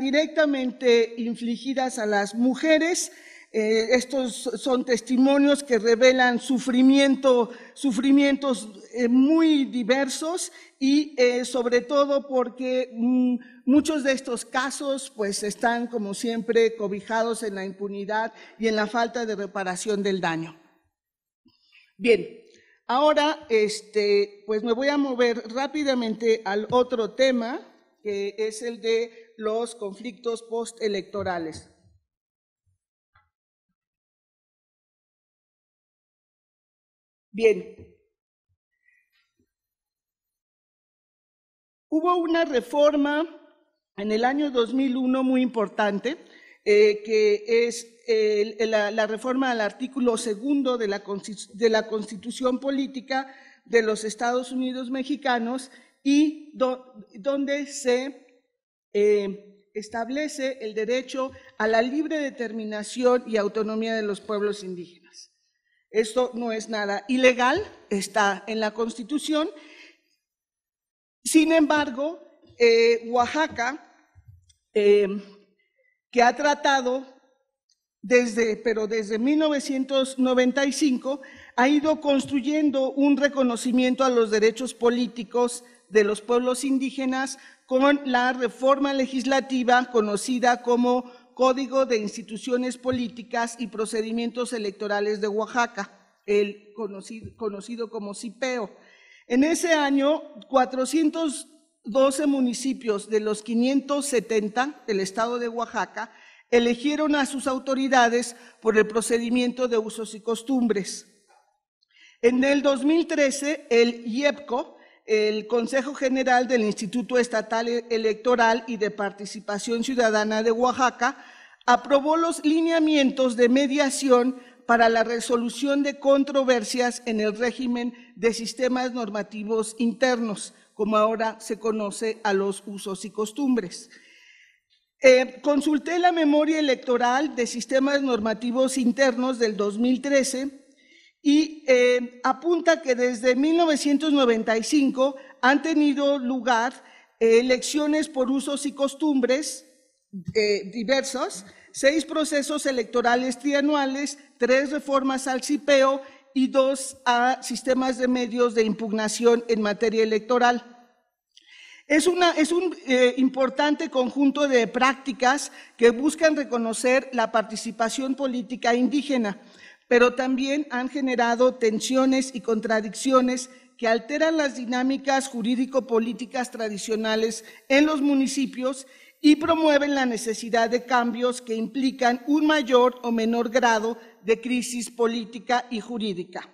directamente infligidas a las mujeres. Eh, estos son testimonios que revelan sufrimiento, sufrimientos eh, muy diversos y eh, sobre todo porque mm, muchos de estos casos pues están como siempre cobijados en la impunidad y en la falta de reparación del daño. Bien, ahora este, pues me voy a mover rápidamente al otro tema que es el de los conflictos postelectorales. Bien, Hubo una reforma en el año 2001 muy importante, eh, que es la, reforma al artículo segundo de la, Constitución Política de los Estados Unidos Mexicanos y donde se eh, establece el derecho a la libre determinación y autonomía de los pueblos indígenas. Esto no es nada ilegal, está en la Constitución sin embargo, eh, Oaxaca, eh, que ha tratado desde, pero desde 1995, ha ido construyendo un reconocimiento a los derechos políticos de los pueblos indígenas con la reforma legislativa conocida como Código de Instituciones Políticas y Procedimientos Electorales de Oaxaca, el conocido como CIPEO. En ese año, 412 municipios de los 570 del estado de Oaxaca eligieron a sus autoridades por el procedimiento de usos y costumbres. En el 2013, el IEPCO, el Consejo General del Instituto Estatal Electoral y de Participación Ciudadana de Oaxaca, aprobó los lineamientos de mediación para la resolución de controversias en el régimen de sistemas normativos internos, como ahora se conoce a los usos y costumbres. Eh, consulté la memoria electoral de sistemas normativos internos del 2013 y eh, apunta que desde 1995 han tenido lugar eh, elecciones por usos y costumbres diversos seis procesos electorales trianuales, tres reformas al CIPEO y dos a sistemas de medios de impugnación en materia electoral. Es, un eh, importante conjunto de prácticas que buscan reconocer la participación política indígena, pero también han generado tensiones y contradicciones que alteran las dinámicas jurídico-políticas tradicionales en los municipios y promueven la necesidad de cambios que implican un mayor o menor grado de crisis política y jurídica.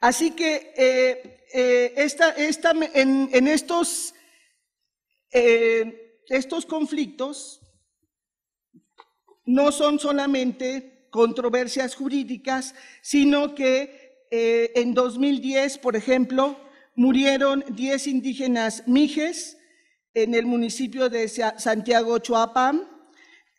Así que eh, eh, esta, esta, en, en estos, eh, estos conflictos no son solamente controversias jurídicas, sino que en 2010, por ejemplo, murieron 10 indígenas mijes, en el municipio de Santiago Chuapán,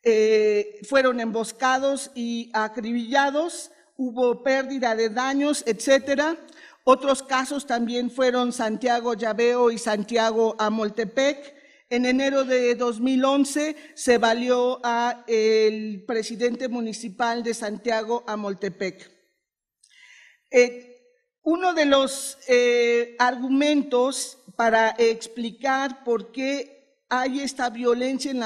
eh, fueron emboscados y acribillados, hubo pérdida de daños, etcétera. Otros casos también fueron Santiago Llaveo y Santiago Amoltepec. En enero de 2011 se valió a el presidente municipal de Santiago Amoltepec. Eh, uno de los eh, argumentos para explicar por qué hay esta violencia en,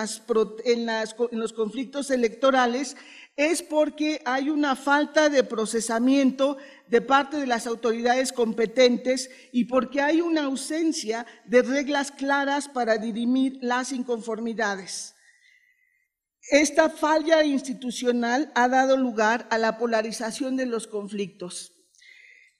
los conflictos electorales es porque hay una falta de procesamiento de parte de las autoridades competentes y porque hay una ausencia de reglas claras para dirimir las inconformidades. Esta falla institucional ha dado lugar a la polarización de los conflictos.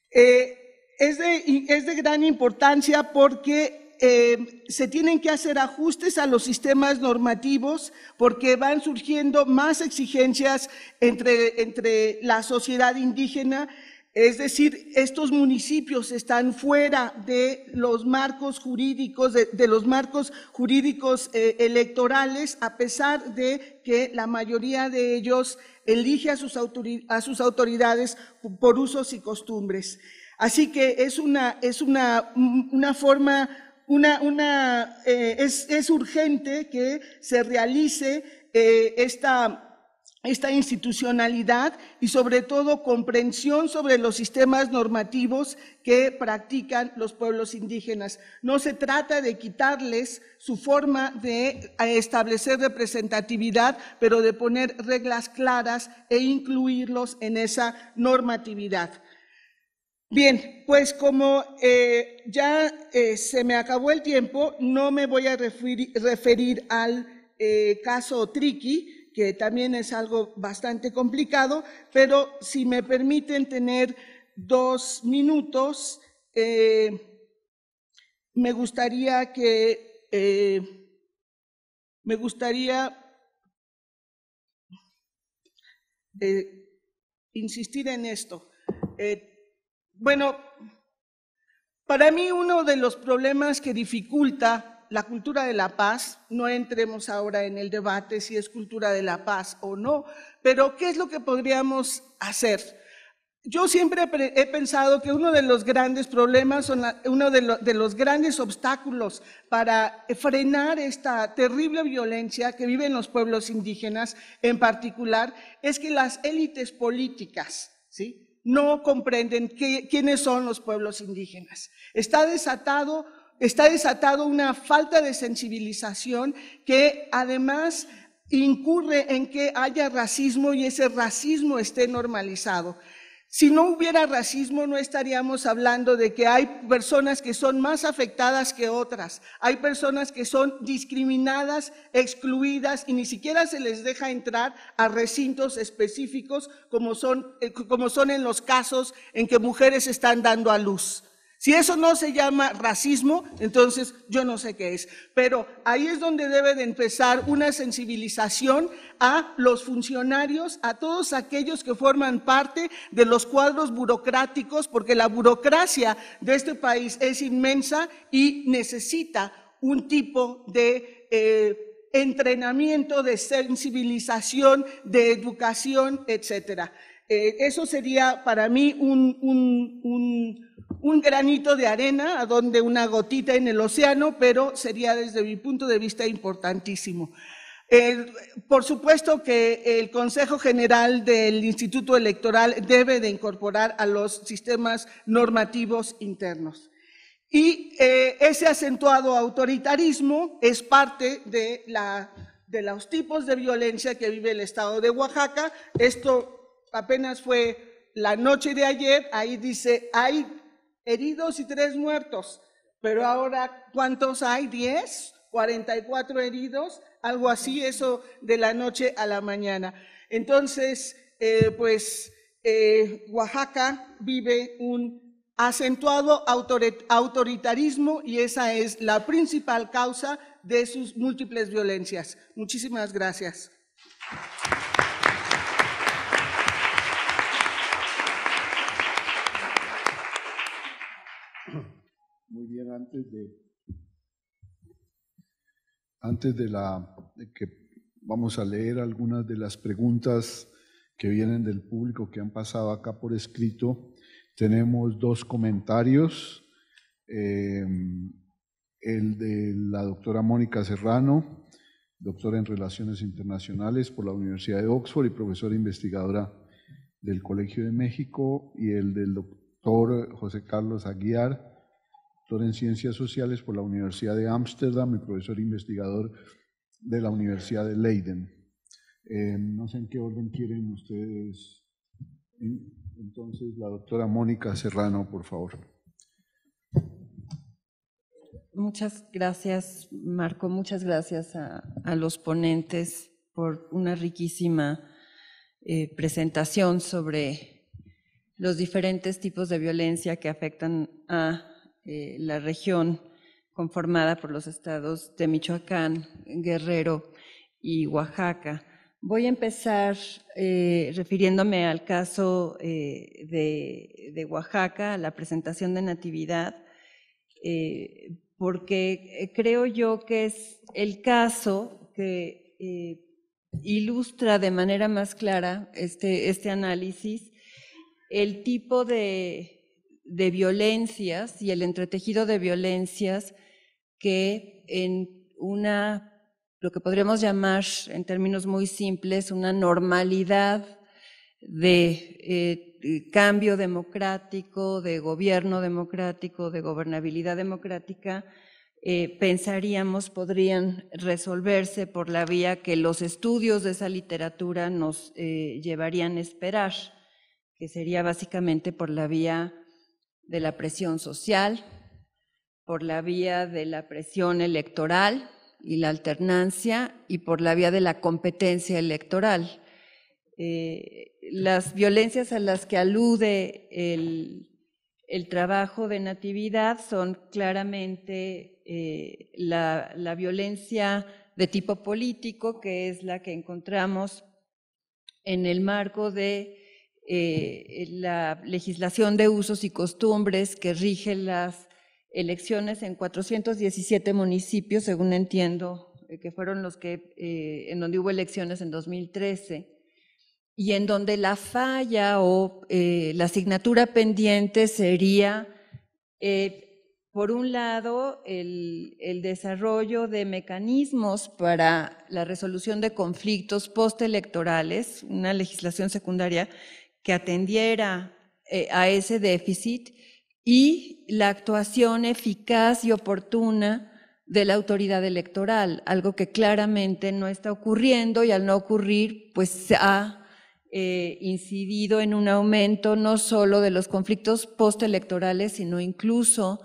Eh, es de, es de gran importancia porque eh, se tienen que hacer ajustes a los sistemas normativos porque van surgiendo más exigencias entre, entre la sociedad indígena. Es decir, estos municipios están fuera de los marcos jurídicos, de, los marcos jurídicos eh, electorales, a pesar de que la mayoría de ellos elige a sus, a sus autoridades por usos y costumbres. Así que es una, es una, una forma, una, una, eh, es, urgente que se realice eh, esta esta institucionalidad y sobre todo comprensión sobre los sistemas normativos que practican los pueblos indígenas. No se trata de quitarles su forma de eh, establecer representatividad, pero de poner reglas claras e incluirlos en esa normatividad. Bien, pues como eh, ya eh, se me acabó el tiempo, no me voy a referir, al eh, caso Triqui, que también es algo bastante complicado, pero si me permiten tener dos minutos, me gustaría que me gustaría insistir en esto. Bueno, para mí uno de los problemas que dificulta la cultura de la paz, no entremos ahora en el debate si es cultura de la paz o no, pero ¿qué es lo que podríamos hacer? Yo siempre he pensado que uno de los grandes problemas, uno de, los, grandes obstáculos para frenar esta terrible violencia que viven los pueblos indígenas en particular, es que las élites políticas, ¿sí? no comprenden quiénes son los pueblos indígenas. Está desatado, está desatado una falta de sensibilización que además incurre en que haya racismo y ese racismo esté normalizado. Si no hubiera racismo, no estaríamos hablando de que hay personas que son más afectadas que otras, hay personas que son discriminadas, excluidas y ni siquiera se les deja entrar a recintos específicos como son, eh, como son en los casos en que mujeres están dando a luz. Si eso no se llama racismo, entonces yo no sé qué es. Pero ahí es donde debe de empezar una sensibilización a los funcionarios, a todos aquellos que forman parte de los cuadros burocráticos, porque la burocracia de este país es inmensa y necesita un tipo de... Eh, entrenamiento, de sensibilización, de educación, etcétera. Eh, eso sería para mí un, un, un un granito de arena, a donde una gotita en el océano, pero sería desde mi punto de vista importantísimo. por supuesto que el Consejo General del Instituto Electoral debe de incorporar a los sistemas normativos internos. Y eh, ese acentuado autoritarismo es parte de, de los tipos de violencia que vive el Estado de Oaxaca. Esto apenas fue la noche de ayer, ahí dice, hay heridos y tres muertos. Pero ahora, ¿cuántos hay? ¿Diez? ¿44 heridos? Algo así, eso de la noche a la mañana. Entonces, eh, pues eh, Oaxaca vive un acentuado autoritarismo y esa es la principal causa de sus múltiples violencias. Muchísimas gracias. muy bien antes de antes de la que vamos a leer algunas de las preguntas que vienen del público que han pasado acá por escrito. Tenemos dos comentarios. Em, el de la doctora Mónica Serrano, doctora en Relaciones Internacionales por la Universidad de Oxford y profesora investigadora del Colegio de México, y el del doctor José Carlos Aguiar, en Ciencias Sociales por la Universidad de Ámsterdam y profesor investigador de la Universidad de Leiden. Eh, no sé en qué orden quieren ustedes. Entonces, la doctora Mónica Serrano, por favor. Muchas gracias, Marco. Muchas gracias a, los ponentes por una riquísima eh, presentación sobre los diferentes tipos de violencia que afectan a eh, la región conformada por los estados de Michoacán, Guerrero y Oaxaca. Voy a empezar eh, refiriéndome al caso eh, de, Oaxaca, Oaxaca, la presentación de Natividad, porque creo yo que es el caso que ilustra de manera más clara este, este análisis, el tipo de de violencias y el entretejido de violencias que en una, lo que podríamos llamar en términos muy simples, una normalidad de eh, cambio democrático, de gobierno democrático, de gobernabilidad democrática, eh, pensaríamos podrían resolverse por la vía que los estudios de esa literatura nos eh, llevarían a esperar, que sería básicamente por la vía de la presión social, por la vía de la presión electoral y la alternancia y por la vía de la competencia electoral. Eh, las violencias a las que alude el, trabajo de natividad son claramente eh, la, la violencia de tipo político, que es la que encontramos en el marco de eh, la legislación de usos y costumbres que rige las elecciones en 417 municipios, según entiendo, eh, que fueron los que, eh, en donde hubo elecciones en 2013, y en donde la falla o la asignatura pendiente sería, por un lado, el, el desarrollo de mecanismos para la resolución de conflictos postelectorales, una legislación secundaria que atendiera eh, a ese déficit y la actuación eficaz y oportuna de la autoridad electoral, algo que claramente no está ocurriendo y al no ocurrir, pues ha eh, incidido en un aumento no solo de los conflictos postelectorales, sino incluso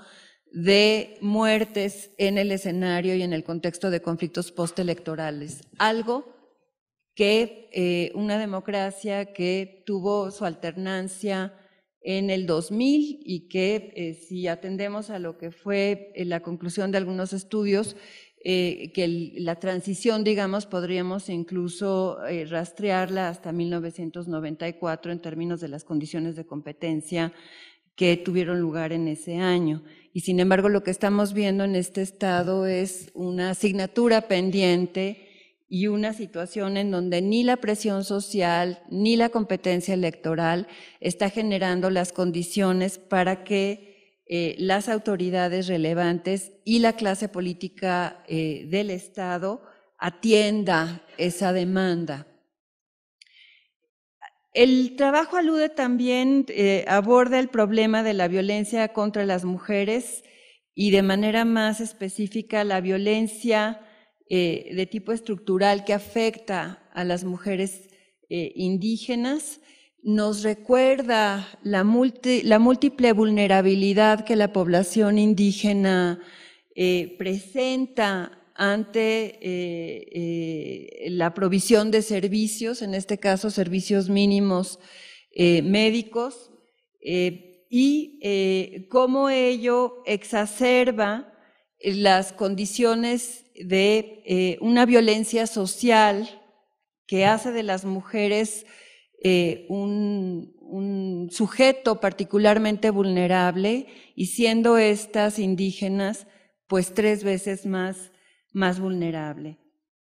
de muertes en el escenario y en el contexto de conflictos postelectorales, algo que eh, una democracia que tuvo su alternancia en el 2000 y que eh, si atendemos a lo que fue eh, la conclusión de algunos estudios, que la transición, digamos, podríamos incluso rastrearla hasta 1994 en términos de las condiciones de competencia que tuvieron lugar en ese año. Y sin embargo, lo que estamos viendo en este estado es una asignatura pendiente y una situación en donde ni la presión social ni la competencia electoral está generando las condiciones para que eh, las autoridades relevantes y la clase política eh, del Estado atienda esa demanda. El trabajo alude también, eh, aborda el problema de la violencia contra las mujeres y de manera más específica la violencia eh, de tipo estructural que afecta a las mujeres eh, indígenas, nos recuerda la, múltiple vulnerabilidad que la población indígena eh, presenta ante la provisión de servicios, en este caso servicios mínimos médicos, y cómo ello exacerba las condiciones de eh, una violencia social que hace de las mujeres eh, un, sujeto particularmente vulnerable y siendo estas indígenas pues tres veces más, más vulnerable.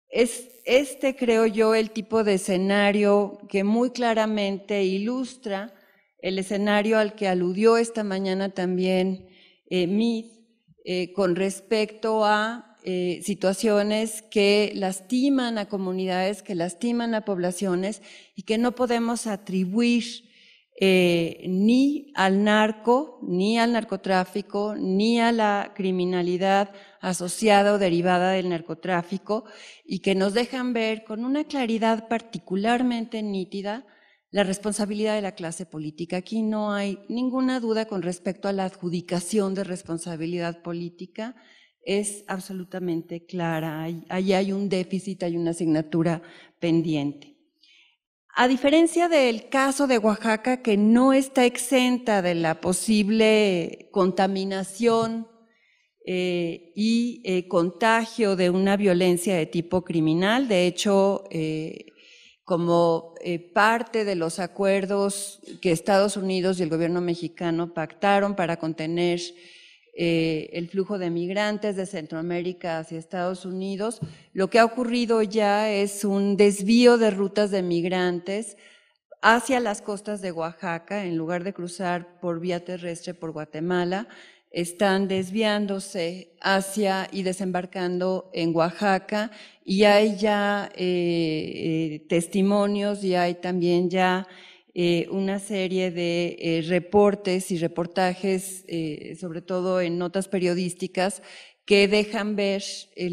Es este, creo yo, el tipo de escenario que muy claramente ilustra el escenario al que aludió esta mañana también eh, eh con respecto a eh, situaciones que lastiman a comunidades, que lastiman a poblaciones y que no podemos atribuir eh, ni al narco, ni al narcotráfico, ni a la criminalidad asociada o derivada del narcotráfico y que nos dejan ver con una claridad particularmente nítida la responsabilidad de la clase política. Aquí no hay ninguna duda con respecto a la adjudicación de responsabilidad política es absolutamente clara. ahí hay un déficit, hay una asignatura pendiente. A diferencia del caso de Oaxaca, que no está exenta de la posible contaminación eh, y eh, contagio de una violencia de tipo criminal, de hecho, eh, como parte de los acuerdos que Estados Unidos y el gobierno mexicano pactaron para contener eh, el flujo de migrantes de Centroamérica hacia Estados Unidos, lo que ha ocurrido ya es un desvío de rutas de migrantes hacia las costas de Oaxaca, en lugar de cruzar por vía terrestre por Guatemala, están desviándose hacia y desembarcando en Oaxaca y hay ya eh, eh, testimonios y hay también ya eh, una serie de eh, reportes y reportajes, eh, sobre todo en notas periodísticas, que dejan ver el,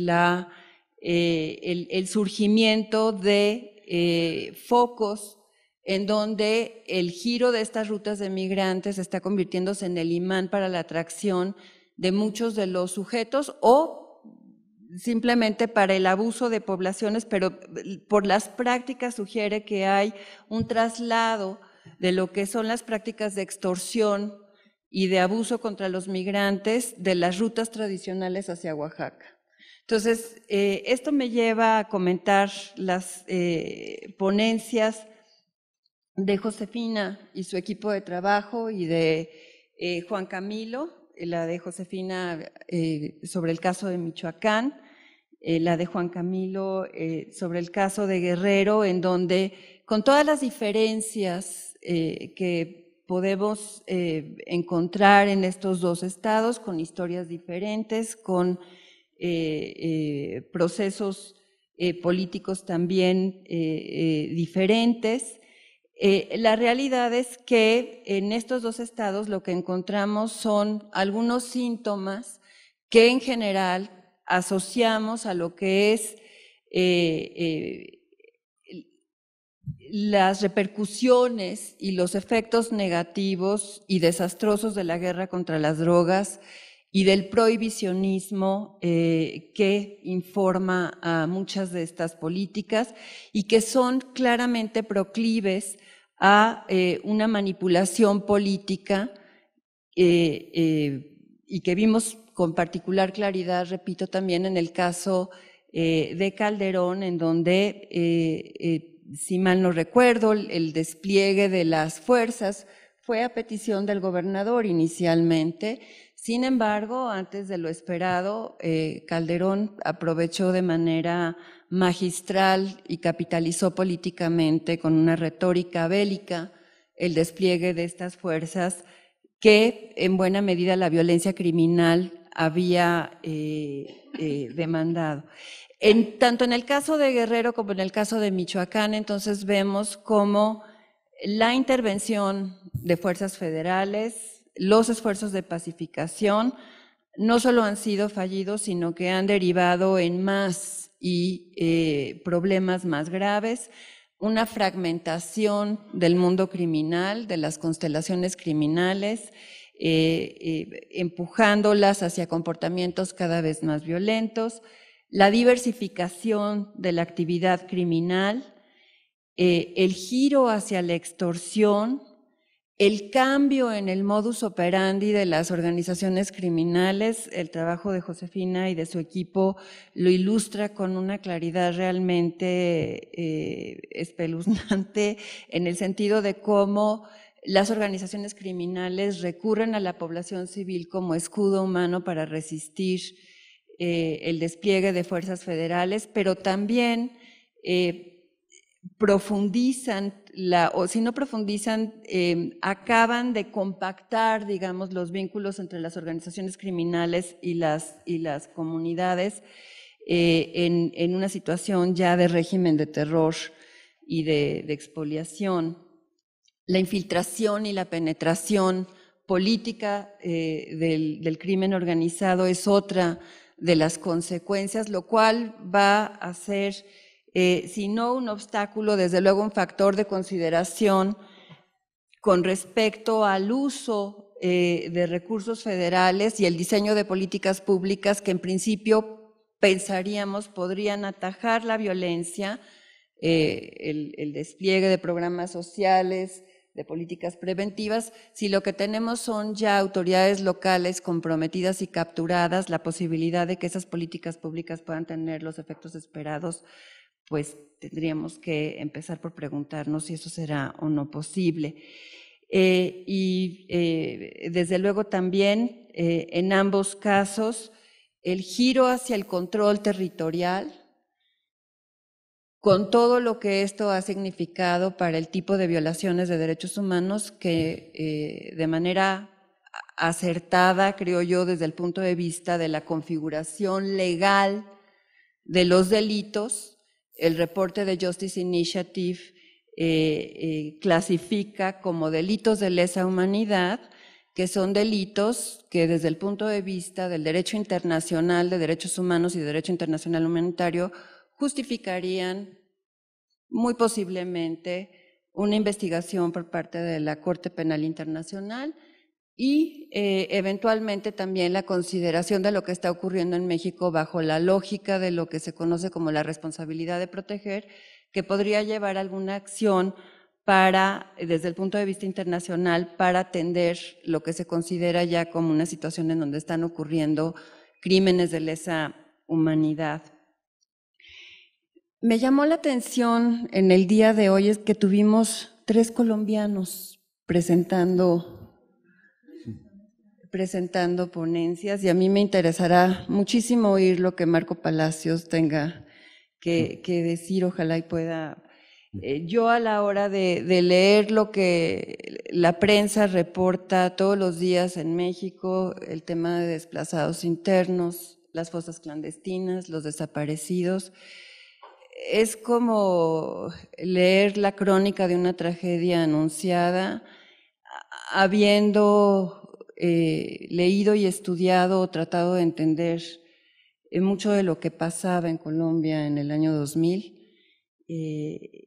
surgimiento de focos en donde el giro de estas rutas de migrantes está convirtiéndose en el imán para la atracción de muchos de los sujetos o simplemente para el abuso de poblaciones, pero eh, por las prácticas sugiere que hay un traslado de lo que son las prácticas de extorsión y de abuso contra los migrantes de las rutas tradicionales hacia Oaxaca. Entonces, eh, esto me lleva a comentar las eh, ponencias de Josefina y su equipo de trabajo y de Juan Camilo, la de Josefina sobre el caso de Michoacán, eh, la de Juan Camilo, eh, sobre el caso de Guerrero, en donde con todas las diferencias eh, que podemos encontrar en estos dos estados, con historias diferentes, con procesos políticos también diferentes, la realidad es que en estos dos estados lo que encontramos son algunos síntomas que en general asociamos a lo que es eh, eh, las repercusiones y los efectos negativos y desastrosos de la guerra contra las drogas y del prohibicionismo eh, que informa a muchas de estas políticas y que son claramente proclives a una manipulación política y que vimos con particular claridad, repito, también en el caso eh, de Calderón, en donde, eh, eh, si mal no recuerdo, el despliegue de las fuerzas fue a petición del gobernador inicialmente. Sin embargo, antes de lo esperado, Calderón aprovechó de manera magistral y capitalizó políticamente con una retórica bélica el despliegue de estas fuerzas que en buena medida la violencia criminal había eh, eh, demandado. En, tanto en el caso de Guerrero como en el caso de Michoacán, entonces vemos cómo la intervención de fuerzas federales, los esfuerzos de pacificación, no solo han sido fallidos, sino que han derivado en más y eh, problemas más graves, una fragmentación del mundo criminal, de las constelaciones criminales, eh, eh, empujándolas hacia comportamientos cada vez más violentos, la diversificación de la actividad criminal, eh, el giro hacia la extorsión, el cambio en el modus operandi de las organizaciones criminales, el trabajo de Josefina y de su equipo lo ilustra con una claridad realmente espeluznante en el sentido de cómo las organizaciones criminales recurren a la población civil como escudo humano para resistir eh, el despliegue de fuerzas federales, pero también eh, profundizan, o si no profundizan, em, acaban de compactar, digamos, los vínculos entre las organizaciones criminales y las, comunidades eh, en, una situación ya de régimen de terror y de expoliación la infiltración y la penetración política eh, del, crimen organizado es otra de las consecuencias, lo cual va a ser, eh, si no un obstáculo, desde luego un factor de consideración con respecto al uso eh, de recursos federales y el diseño de políticas públicas que en principio pensaríamos podrían atajar la violencia, el despliegue de programas sociales, de políticas preventivas, si lo que tenemos son ya autoridades locales comprometidas y capturadas, la posibilidad de que esas políticas públicas puedan tener los efectos esperados, pues tendríamos que empezar por preguntarnos si eso será o no posible. Eh, y eh, desde luego también eh, en ambos casos el giro hacia el control territorial con todo lo que esto ha significado para el tipo de violaciones de derechos humanos que eh, de manera acertada, creo yo, desde el punto de vista de la configuración legal de los delitos, el reporte de Justice Initiative eh, eh, clasifica como delitos de lesa humanidad, que son delitos que desde el punto de vista del derecho internacional de derechos humanos y derecho internacional humanitario justificarían muy posiblemente una investigación por parte de la Corte Penal Internacional y eh, eventualmente también la consideración de lo que está ocurriendo en México bajo la lógica de lo que se conoce como la responsabilidad de proteger, que podría llevar alguna acción para, desde el punto de vista internacional, para atender lo que se considera ya como una situación en donde están ocurriendo crímenes de lesa humanidad. Me llamó la atención en el día de hoy es que tuvimos tres colombianos presentando, presentando ponencias y a mí me interesará muchísimo oír lo que Marco Palacios tenga que, que decir, ojalá y pueda. Eh, yo a la hora de, de, leer lo que la prensa reporta todos los días en México, el tema de desplazados internos, las fosas clandestinas, los desaparecidos, es como leer la crónica de una tragedia anunciada, habiendo eh, leído y estudiado o tratado de entender eh, mucho de lo que pasaba en Colombia en el año 2000. Eh,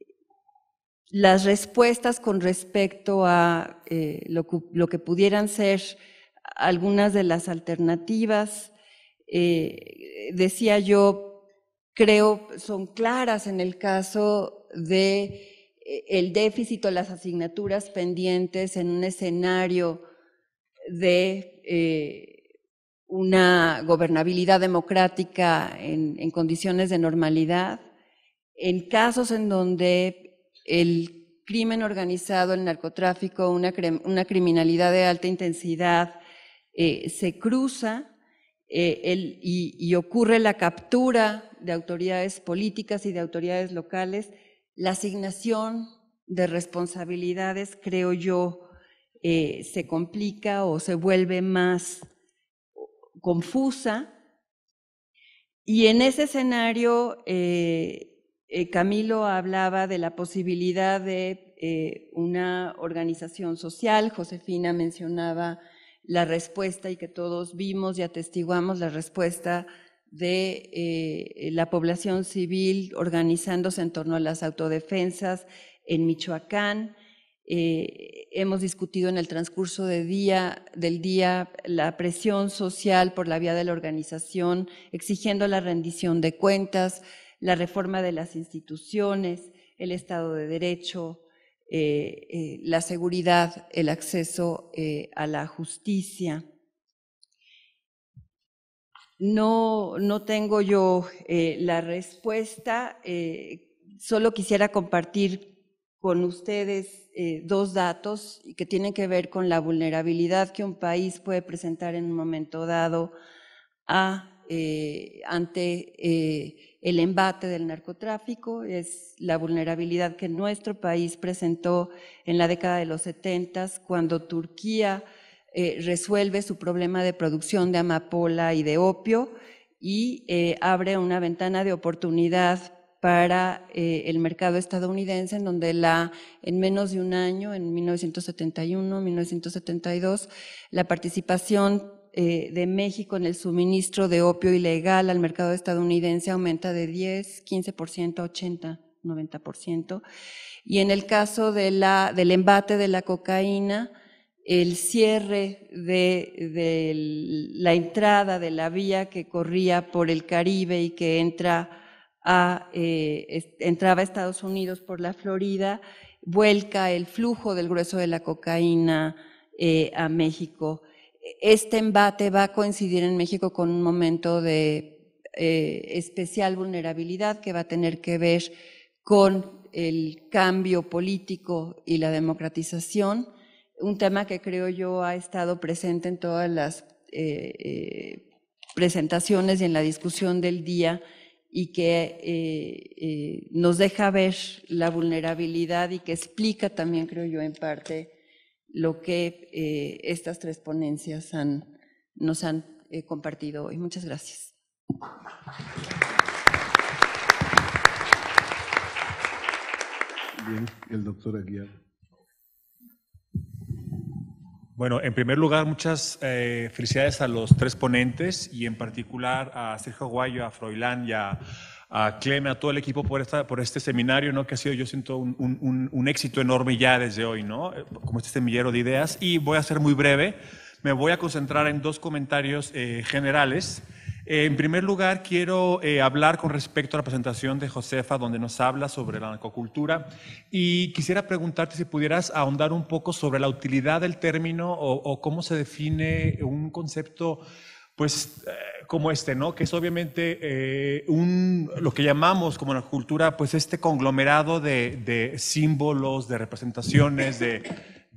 las respuestas con respecto a lo, que pudieran ser algunas de las alternativas, decía yo, creo son claras en el caso de eh, el déficit o las asignaturas pendientes en un escenario de eh, una gobernabilidad democrática en, condiciones de normalidad, en casos en donde el crimen organizado, el narcotráfico, una, criminalidad de alta intensidad eh, se cruza y ocurre la captura de autoridades políticas y de autoridades locales, la asignación de responsabilidades, creo yo, eh, se complica o se vuelve más confusa. Y en ese escenario, eh, eh, Camilo hablaba de la posibilidad de una organización social, Josefina mencionaba la respuesta y que todos vimos y atestiguamos la respuesta de eh, la población civil organizándose en torno a las autodefensas en Michoacán. Eh, hemos discutido en el transcurso día, del día la presión social por la vía de la organización, exigiendo la rendición de cuentas, la reforma de las instituciones, el Estado de Derecho, eh, la seguridad, el acceso a la justicia. No, no tengo yo eh, la respuesta, eh, solo quisiera compartir con ustedes eh, dos datos que tienen que ver con la vulnerabilidad que un país puede presentar en un momento dado ante el embate del narcotráfico. Es la vulnerabilidad que nuestro país presentó en la década de los 70 cuando Turquía eh, resuelve su problema de producción de amapola y de opio y eh, abre una ventana de oportunidad para eh, el mercado estadounidense, en donde la, en menos de un año, en 1971, 1972, la participación de México en el suministro de opio ilegal al mercado estadounidense aumenta de 10, 15% a 80, 90%. Y en el caso de la, del embate de la cocaína, el cierre de, la entrada de la vía que corría por el Caribe y que entra a, eh, entraba a Estados Unidos por la Florida, vuelca el flujo del grueso de la cocaína eh, a México. Este embate va a coincidir en México con un momento de eh, especial vulnerabilidad que va a tener que ver con el cambio político y la democratización un tema que creo yo ha estado presente en todas las eh, eh, presentaciones y en la discusión del día y que eh, nos deja ver la vulnerabilidad y que explica también, creo yo, en parte lo que estas tres ponencias han, nos han compartido hoy. Muchas gracias. Bien, el doctor Aguiar. Bueno, en primer lugar, muchas eh, felicidades a los tres ponentes y en particular a Sergio Guayo, a Froilán y a, Cleme, a todo el equipo por, esta, por este seminario, ¿no? que ha sido, yo siento, un, éxito enorme ya desde hoy, ¿no? Eh, como este semillero de ideas. Y voy a ser muy breve, me voy a concentrar en dos comentarios eh, generales en primer lugar, quiero eh, hablar con respecto a la presentación de Josefa, donde nos habla sobre la narcocultura. Y quisiera preguntarte si pudieras ahondar un poco sobre la utilidad del término o, cómo se define un concepto pues eh, como este, ¿no? Que es obviamente eh, lo que llamamos como la cultura, pues este conglomerado de símbolos, de representaciones, de,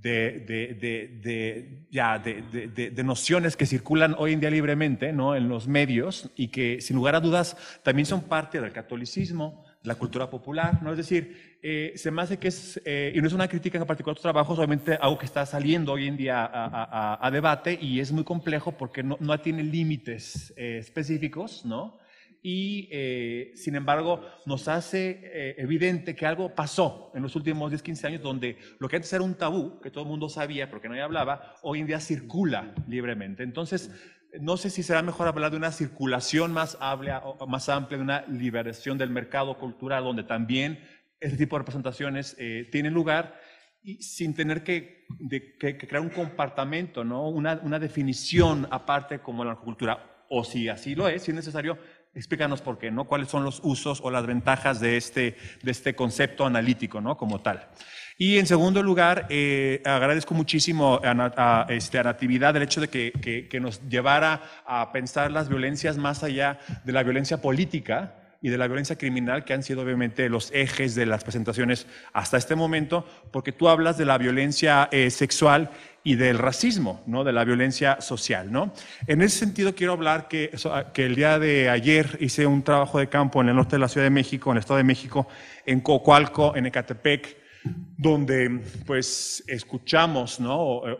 de, de, de, ya, de, nociones que circulan hoy en día libremente ¿no? en los medios y que sin lugar a dudas también son parte del catolicismo, de la cultura popular, ¿no? Es decir, eh, se me hace que es, eh, y no es una crítica en particular a trabajo, trabajos, obviamente algo que está saliendo hoy en día a, debate y es muy complejo porque no, no tiene límites eh, específicos, ¿no? y eh, sin embargo nos hace eh, evidente que algo pasó en los últimos 10, 15 años donde lo que antes era un tabú, que todo el mundo sabía pero que nadie hablaba, hoy en día circula libremente. Entonces, no sé si será mejor hablar de una circulación más amplia, más amplia de una liberación del mercado cultural donde también este tipo de representaciones eh, tienen lugar y sin tener que, crear un compartamento, ¿no? una, una definición aparte como la cultura o si así lo es, si es necesario, Explícanos por qué, ¿no? ¿Cuáles son los usos o las ventajas de este, este concepto analítico, ¿no? Como tal. Y en segundo lugar, eh, agradezco muchísimo este, a, Natividad el hecho de que, nos llevara a pensar las violencias más allá de la violencia política, y de la violencia criminal, que han sido obviamente los ejes de las presentaciones hasta este momento, porque tú hablas de la violencia eh, sexual y del racismo, ¿no? de la violencia social. En ese sentido, quiero hablar ah, que, el día de ayer hice un trabajo de campo en el norte de la Ciudad de México, en el Estado de México, en Cocualco, en Ecatepec, donde pues, escuchamos, eh,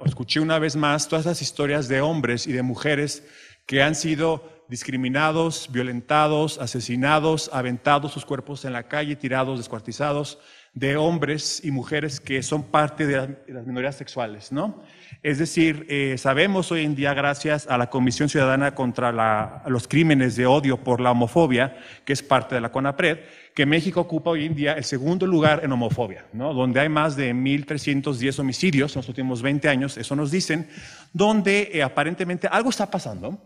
escuché una vez más todas esas historias de hombres y de mujeres que han sido discriminados, violentados, asesinados, aventados sus cuerpos en la calle, tirados, descuartizados, de hombres y mujeres que son parte de las minorías sexuales, ¿no? Es decir, eh, sabemos hoy en día, gracias a la Comisión Ciudadana contra los Crímenes de Odio por la Homofobia, que es parte de la CONAPRED, que México ocupa hoy en día el segundo lugar en homofobia, ¿no? Donde hay más de 1.310 homicidios en los últimos 20 años, eso nos dicen, donde eh, aparentemente algo está pasando,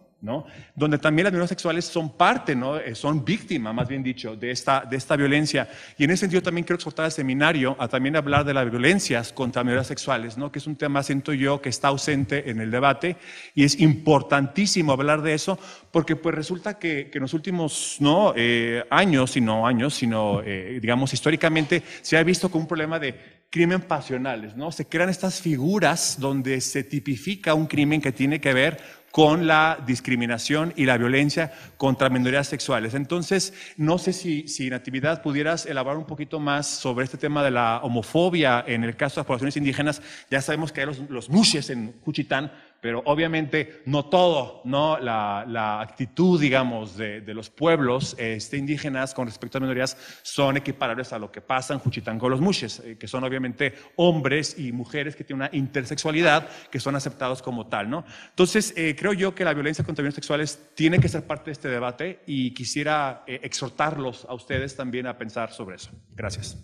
donde también las minorías sexuales son parte, eh, Son víctimas, más bien dicho, de esta, violencia. Y en ese sentido también quiero exhortar al seminario a también hablar de las violencias contra minorías sexuales, Que es un tema, siento yo, que está ausente en el debate y es importantísimo hablar de eso porque pues resulta que, en los últimos, ¿no? Eh, años, y no años, sino, eh, digamos, históricamente se ha visto como un problema de crimen pasionales, Se crean estas figuras donde se tipifica un crimen que tiene que ver con la discriminación y la violencia contra minorías sexuales. Entonces, no sé si, si Natividad pudieras elaborar un poquito más sobre este tema de la homofobia en el caso de las poblaciones indígenas. Ya sabemos que hay los, los mushes en Juchitán, pero obviamente no todo, ¿no? La, actitud, digamos, de, los pueblos este, indígenas con respecto a minorías son equiparables a lo que pasa en Juchitán con los muches, eh, que son obviamente hombres y mujeres que tienen una intersexualidad que son aceptados como tal, ¿no? Entonces, eh, creo yo que la violencia contra los sexuales tiene que ser parte de este debate y quisiera eh, exhortarlos a ustedes también a pensar sobre eso. Gracias.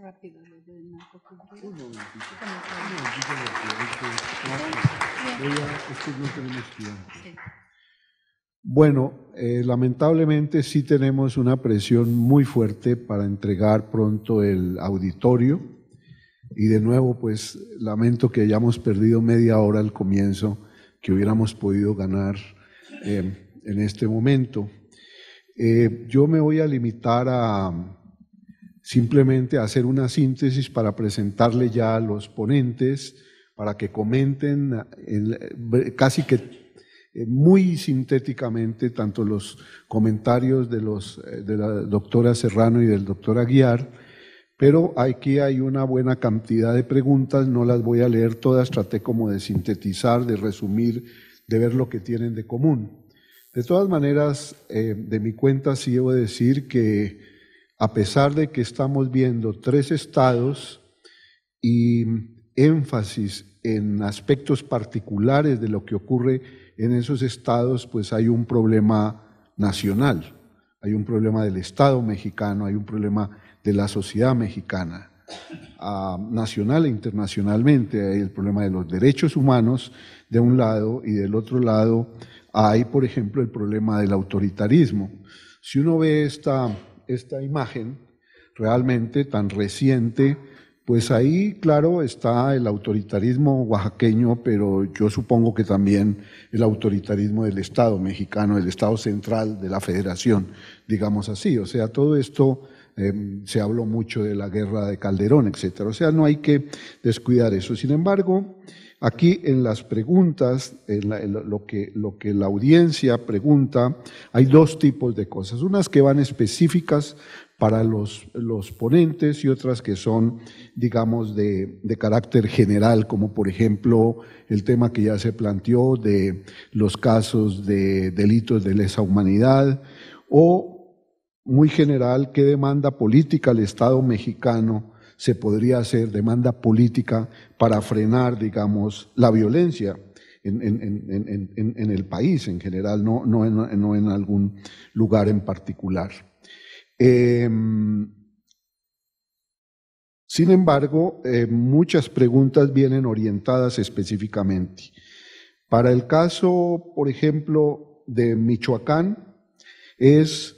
Rápido, bueno, eh, lamentablemente sí tenemos una presión muy fuerte para entregar pronto el auditorio y de nuevo pues lamento que hayamos perdido media hora al comienzo que hubiéramos podido ganar eh, en este momento. Eh, yo me voy a limitar a, simplemente hacer una síntesis para presentarle ya a los ponentes, para que comenten casi que eh, muy sintéticamente tanto los comentarios de, los, eh, de la doctora Serrano y del doctor Aguiar, pero aquí hay una buena cantidad de preguntas, no las voy a leer todas, traté como de sintetizar, de resumir, de ver lo que tienen de común. De todas maneras, eh, de mi cuenta sí debo decir que a pesar de que estamos viendo tres estados y énfasis en aspectos particulares de lo que ocurre en esos estados, pues hay un problema nacional, hay un problema del Estado mexicano, hay un problema de la sociedad mexicana, ah, nacional e internacionalmente, hay el problema de los derechos humanos de un lado y del otro lado hay, por ejemplo, el problema del autoritarismo. Si uno ve esta esta imagen realmente tan reciente, pues ahí, claro, está el autoritarismo oaxaqueño, pero yo supongo que también el autoritarismo del Estado mexicano, el Estado central de la Federación, digamos así. O sea, todo esto em, se habló mucho de la guerra de Calderón, etcétera. O sea, no hay que descuidar eso. Sin embargo, Aquí en las preguntas, en, lo, que, la audiencia pregunta, hay dos tipos de cosas. Unas que van específicas para los, ponentes y otras que son, digamos, de, de, carácter general, como por ejemplo el tema que ya se planteó de los casos de delitos de lesa humanidad o muy general, qué demanda política el Estado mexicano se podría hacer demanda política para frenar, digamos, la violencia en, el país en general, no, en, algún lugar en particular. Em, sin embargo, eh, muchas preguntas vienen orientadas específicamente. Para el caso, por ejemplo, de Michoacán, es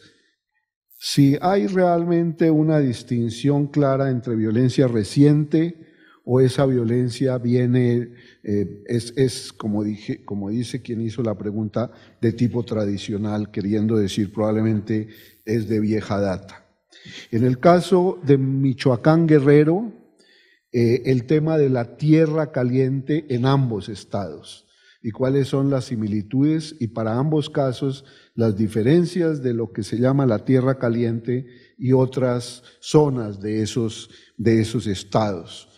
si hay realmente una distinción clara entre violencia reciente o esa violencia viene, eh, es, como, dice quien hizo la pregunta, de tipo tradicional, queriendo decir probablemente es de vieja data. En el caso de Michoacán Guerrero, eh, el tema de la tierra caliente en ambos estados y cuáles son las similitudes y para ambos casos las diferencias de lo que se llama la tierra caliente y otras zonas de esos, de esos estados.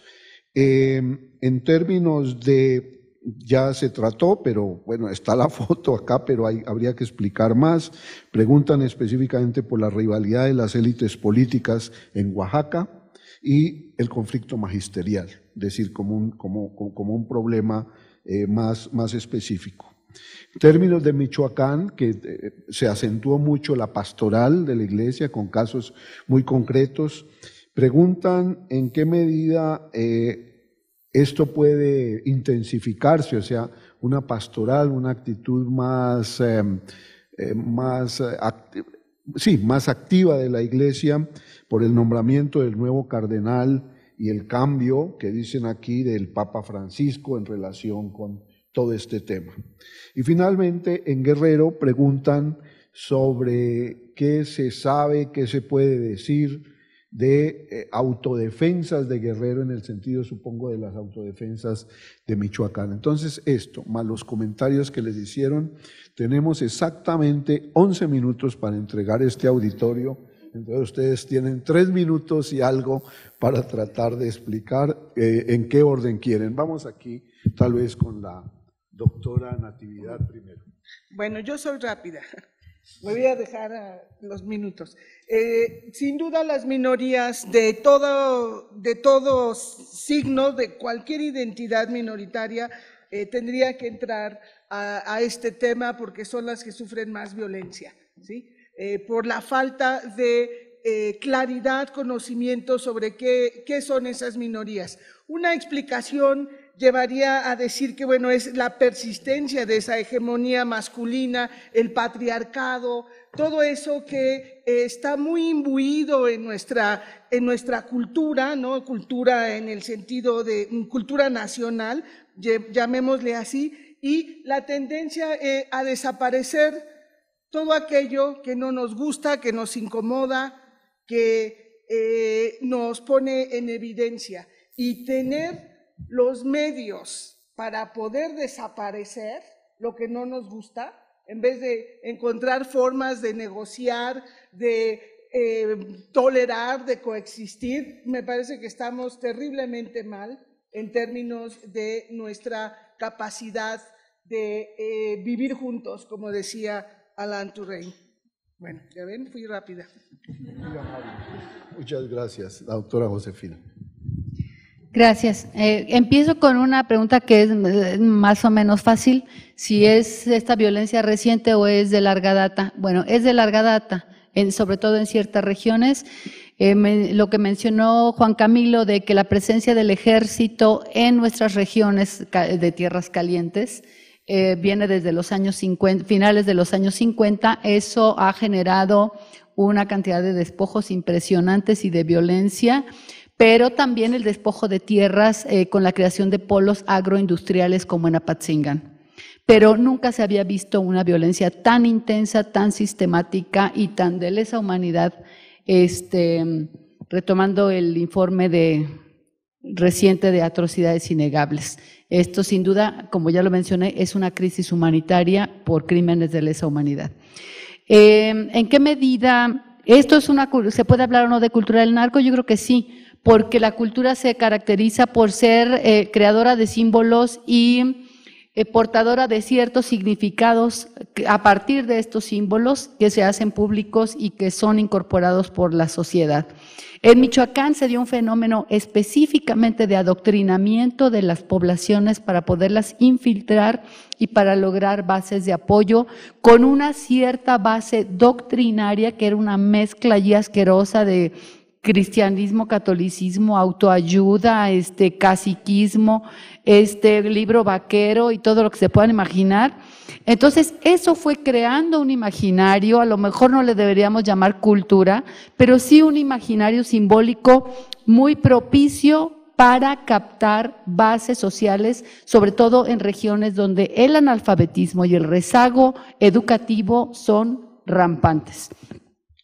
Em, en términos de ya se trató, pero bueno, está la *laughs* foto acá, pero habría que explicar más. Preguntan específicamente por la rivalidad de las élites políticas en Oaxaca y el conflicto magisterial, es decir, como un, como un problema eh, más, específico. En términos de Michoacán, que eh, se acentuó mucho la pastoral de la iglesia con casos muy concretos, preguntan en qué medida eh, esto puede intensificarse, o sea, una pastoral, una actitud más, más activa de la iglesia por el nombramiento del nuevo cardenal y el cambio que dicen aquí del Papa Francisco en relación con todo este tema. Y finalmente, en Guerrero preguntan sobre qué se sabe, qué se puede decir de eh, autodefensas de Guerrero en el sentido, supongo, de las autodefensas de Michoacán. Entonces, esto, más los comentarios que les hicieron, tenemos exactamente 11 minutos para entregar este auditorio entonces ustedes tienen tres minutos y algo para tratar de explicar eh, en qué orden quieren. Vamos aquí tal vez con la doctora Natividad primero. Bueno, yo soy rápida. *laughs* Me voy a dejar ah, los minutos. Eh, sin duda las minorías de todo, de signo, de cualquier identidad minoritaria, eh, tendría que entrar a, a, este tema porque son las que sufren más violencia. ¿sí? Eh, por la falta de eh, claridad, conocimiento sobre qué, qué son esas minorías. Una explicación llevaría a decir que, bueno, es la persistencia de esa hegemonía masculina, el patriarcado, todo eso que eh, está muy imbuido en nuestra, en nuestra cultura, ¿no? Cultura en el sentido de mm, cultura nacional, llamémosle así, y la tendencia a desaparecer todo aquello que no nos gusta, que nos incomoda, que eh, nos pone en evidencia. Y tener los medios para poder desaparecer lo que no nos gusta, en vez de encontrar formas de negociar, de eh, tolerar, de coexistir, me parece que estamos terriblemente mal en términos de nuestra capacidad de eh, vivir juntos, como decía Alan Turrey. Bueno, ya ven, fui rápida. Muchas gracias, doctora Josefina. Gracias. Eh, empiezo con una pregunta que es más o menos fácil, si es esta violencia reciente o es de larga data. Bueno, es de larga data, sobre todo en ciertas regiones. Eh, lo que mencionó Juan Camilo de que la presencia del ejército en nuestras regiones de tierras calientes eh, viene desde los años 50, finales de los años 50. Eso ha generado una cantidad de despojos impresionantes y de violencia, pero también el despojo de tierras eh, con la creación de polos agroindustriales como en Apatzingan. Pero nunca se había visto una violencia tan intensa, tan sistemática y tan de lesa humanidad. Este, retomando el informe de, reciente de atrocidades innegables. Esto, sin duda, como ya lo mencioné, es una crisis humanitaria por crímenes de lesa humanidad. Em, ¿En qué medida esto es una se puede hablar o no de cultura del narco? Yo creo que sí, porque la cultura se caracteriza por ser eh, creadora de símbolos y eh, portadora de ciertos significados a partir de estos símbolos que se hacen públicos y que son incorporados por la sociedad. En Michoacán se dio un fenómeno específicamente de adoctrinamiento de las poblaciones para poderlas infiltrar y para lograr bases de apoyo con una cierta base doctrinaria que era una mezcla y asquerosa de cristianismo, catolicismo, autoayuda, este caciquismo, este libro vaquero y todo lo que se puedan imaginar. Entonces, eso fue creando un imaginario, a lo mejor no le deberíamos llamar cultura, pero sí un imaginario simbólico muy propicio para captar bases sociales, sobre todo en regiones donde el analfabetismo y el rezago educativo son rampantes.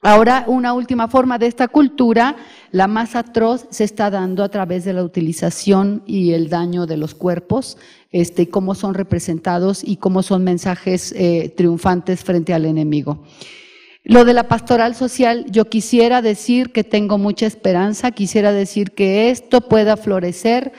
Ahora, una última forma de esta cultura, la más atroz, se está dando a través de la utilización y el daño de los cuerpos, este, cómo son representados y cómo son mensajes eh, triunfantes frente al enemigo. Lo de la pastoral social, yo quisiera decir que tengo mucha esperanza, quisiera decir que esto pueda florecer.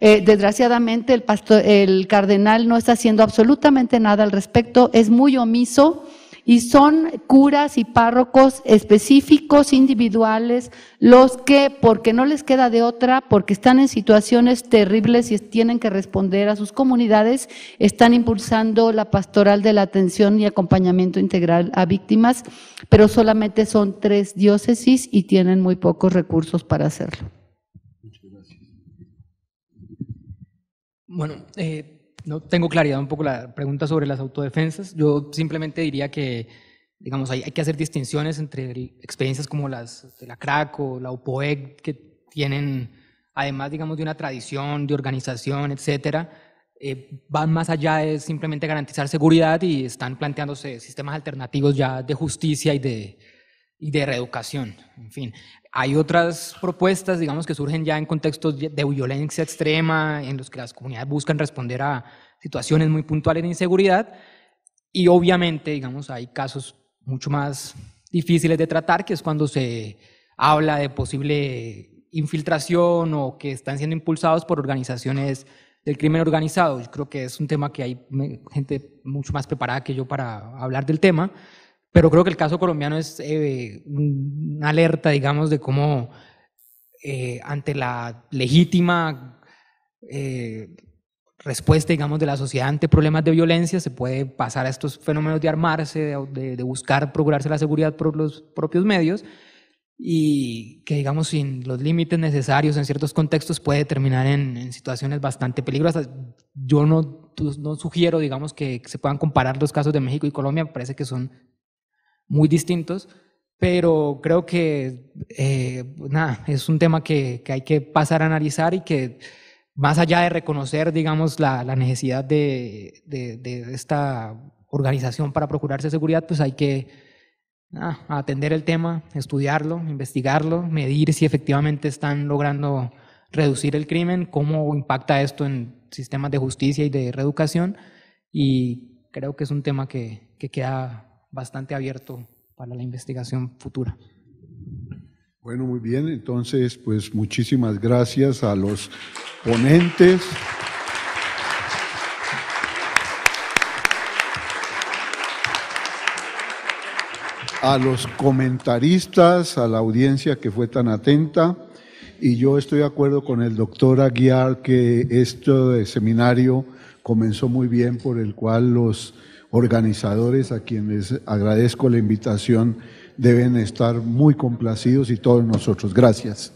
Eh, desgraciadamente, el, pastor, el cardenal no está haciendo absolutamente nada al respecto, es muy omiso y son curas y párrocos específicos, individuales, los que, porque no les queda de otra, porque están en situaciones terribles y tienen que responder a sus comunidades, están impulsando la pastoral de la atención y acompañamiento integral a víctimas, pero solamente son tres diócesis y tienen muy pocos recursos para hacerlo. Muchas gracias. Bueno, eh, no tengo claridad un poco la pregunta sobre las autodefensas. Yo simplemente diría que, digamos, hay, que hacer distinciones entre experiencias como las de la CRAC o la UPOEC, que tienen, además, digamos, de una tradición, de organización, etcétera, eh, van más allá de simplemente garantizar seguridad y están planteándose sistemas alternativos ya de justicia y de, y de reeducación. En fin, hay otras propuestas, digamos, que surgen ya en contextos de violencia extrema, en los que las comunidades buscan responder a situaciones muy puntuales de inseguridad. Y obviamente, digamos, hay casos mucho más difíciles de tratar, que es cuando se habla de posible infiltración o que están siendo impulsados por organizaciones del crimen organizado. Yo creo que es un tema que hay gente mucho más preparada que yo para hablar del tema. Pero creo que el caso colombiano es eh, una alerta, digamos, de cómo eh, ante la legítima eh, respuesta, digamos, de la sociedad ante problemas de violencia, se puede pasar a estos fenómenos de armarse, de, buscar procurarse la seguridad por los propios medios y que, digamos, sin los límites necesarios en ciertos contextos puede terminar en, en situaciones bastante peligrosas. Yo no, no sugiero, digamos, que se puedan comparar los casos de México y Colombia, parece que son muy distintos, pero creo que eh, nada, es un tema que, que, hay que pasar a analizar y que más allá de reconocer, digamos, la, la necesidad de, de, esta organización para procurarse seguridad, pues hay que atender el tema, estudiarlo, investigarlo, medir si efectivamente están logrando reducir el crimen, cómo impacta esto en sistemas de justicia y de reeducación. Y creo que es un tema que, que queda bastante abierto para la investigación futura. Bueno, muy bien, entonces pues muchísimas gracias a los ponentes. a los comentaristas, a la audiencia que fue tan atenta. Y yo estoy de acuerdo con el doctor Aguiar que este seminario comenzó muy bien, por el cual los organizadores a quienes agradezco la invitación, deben estar muy complacidos y todos nosotros. Gracias.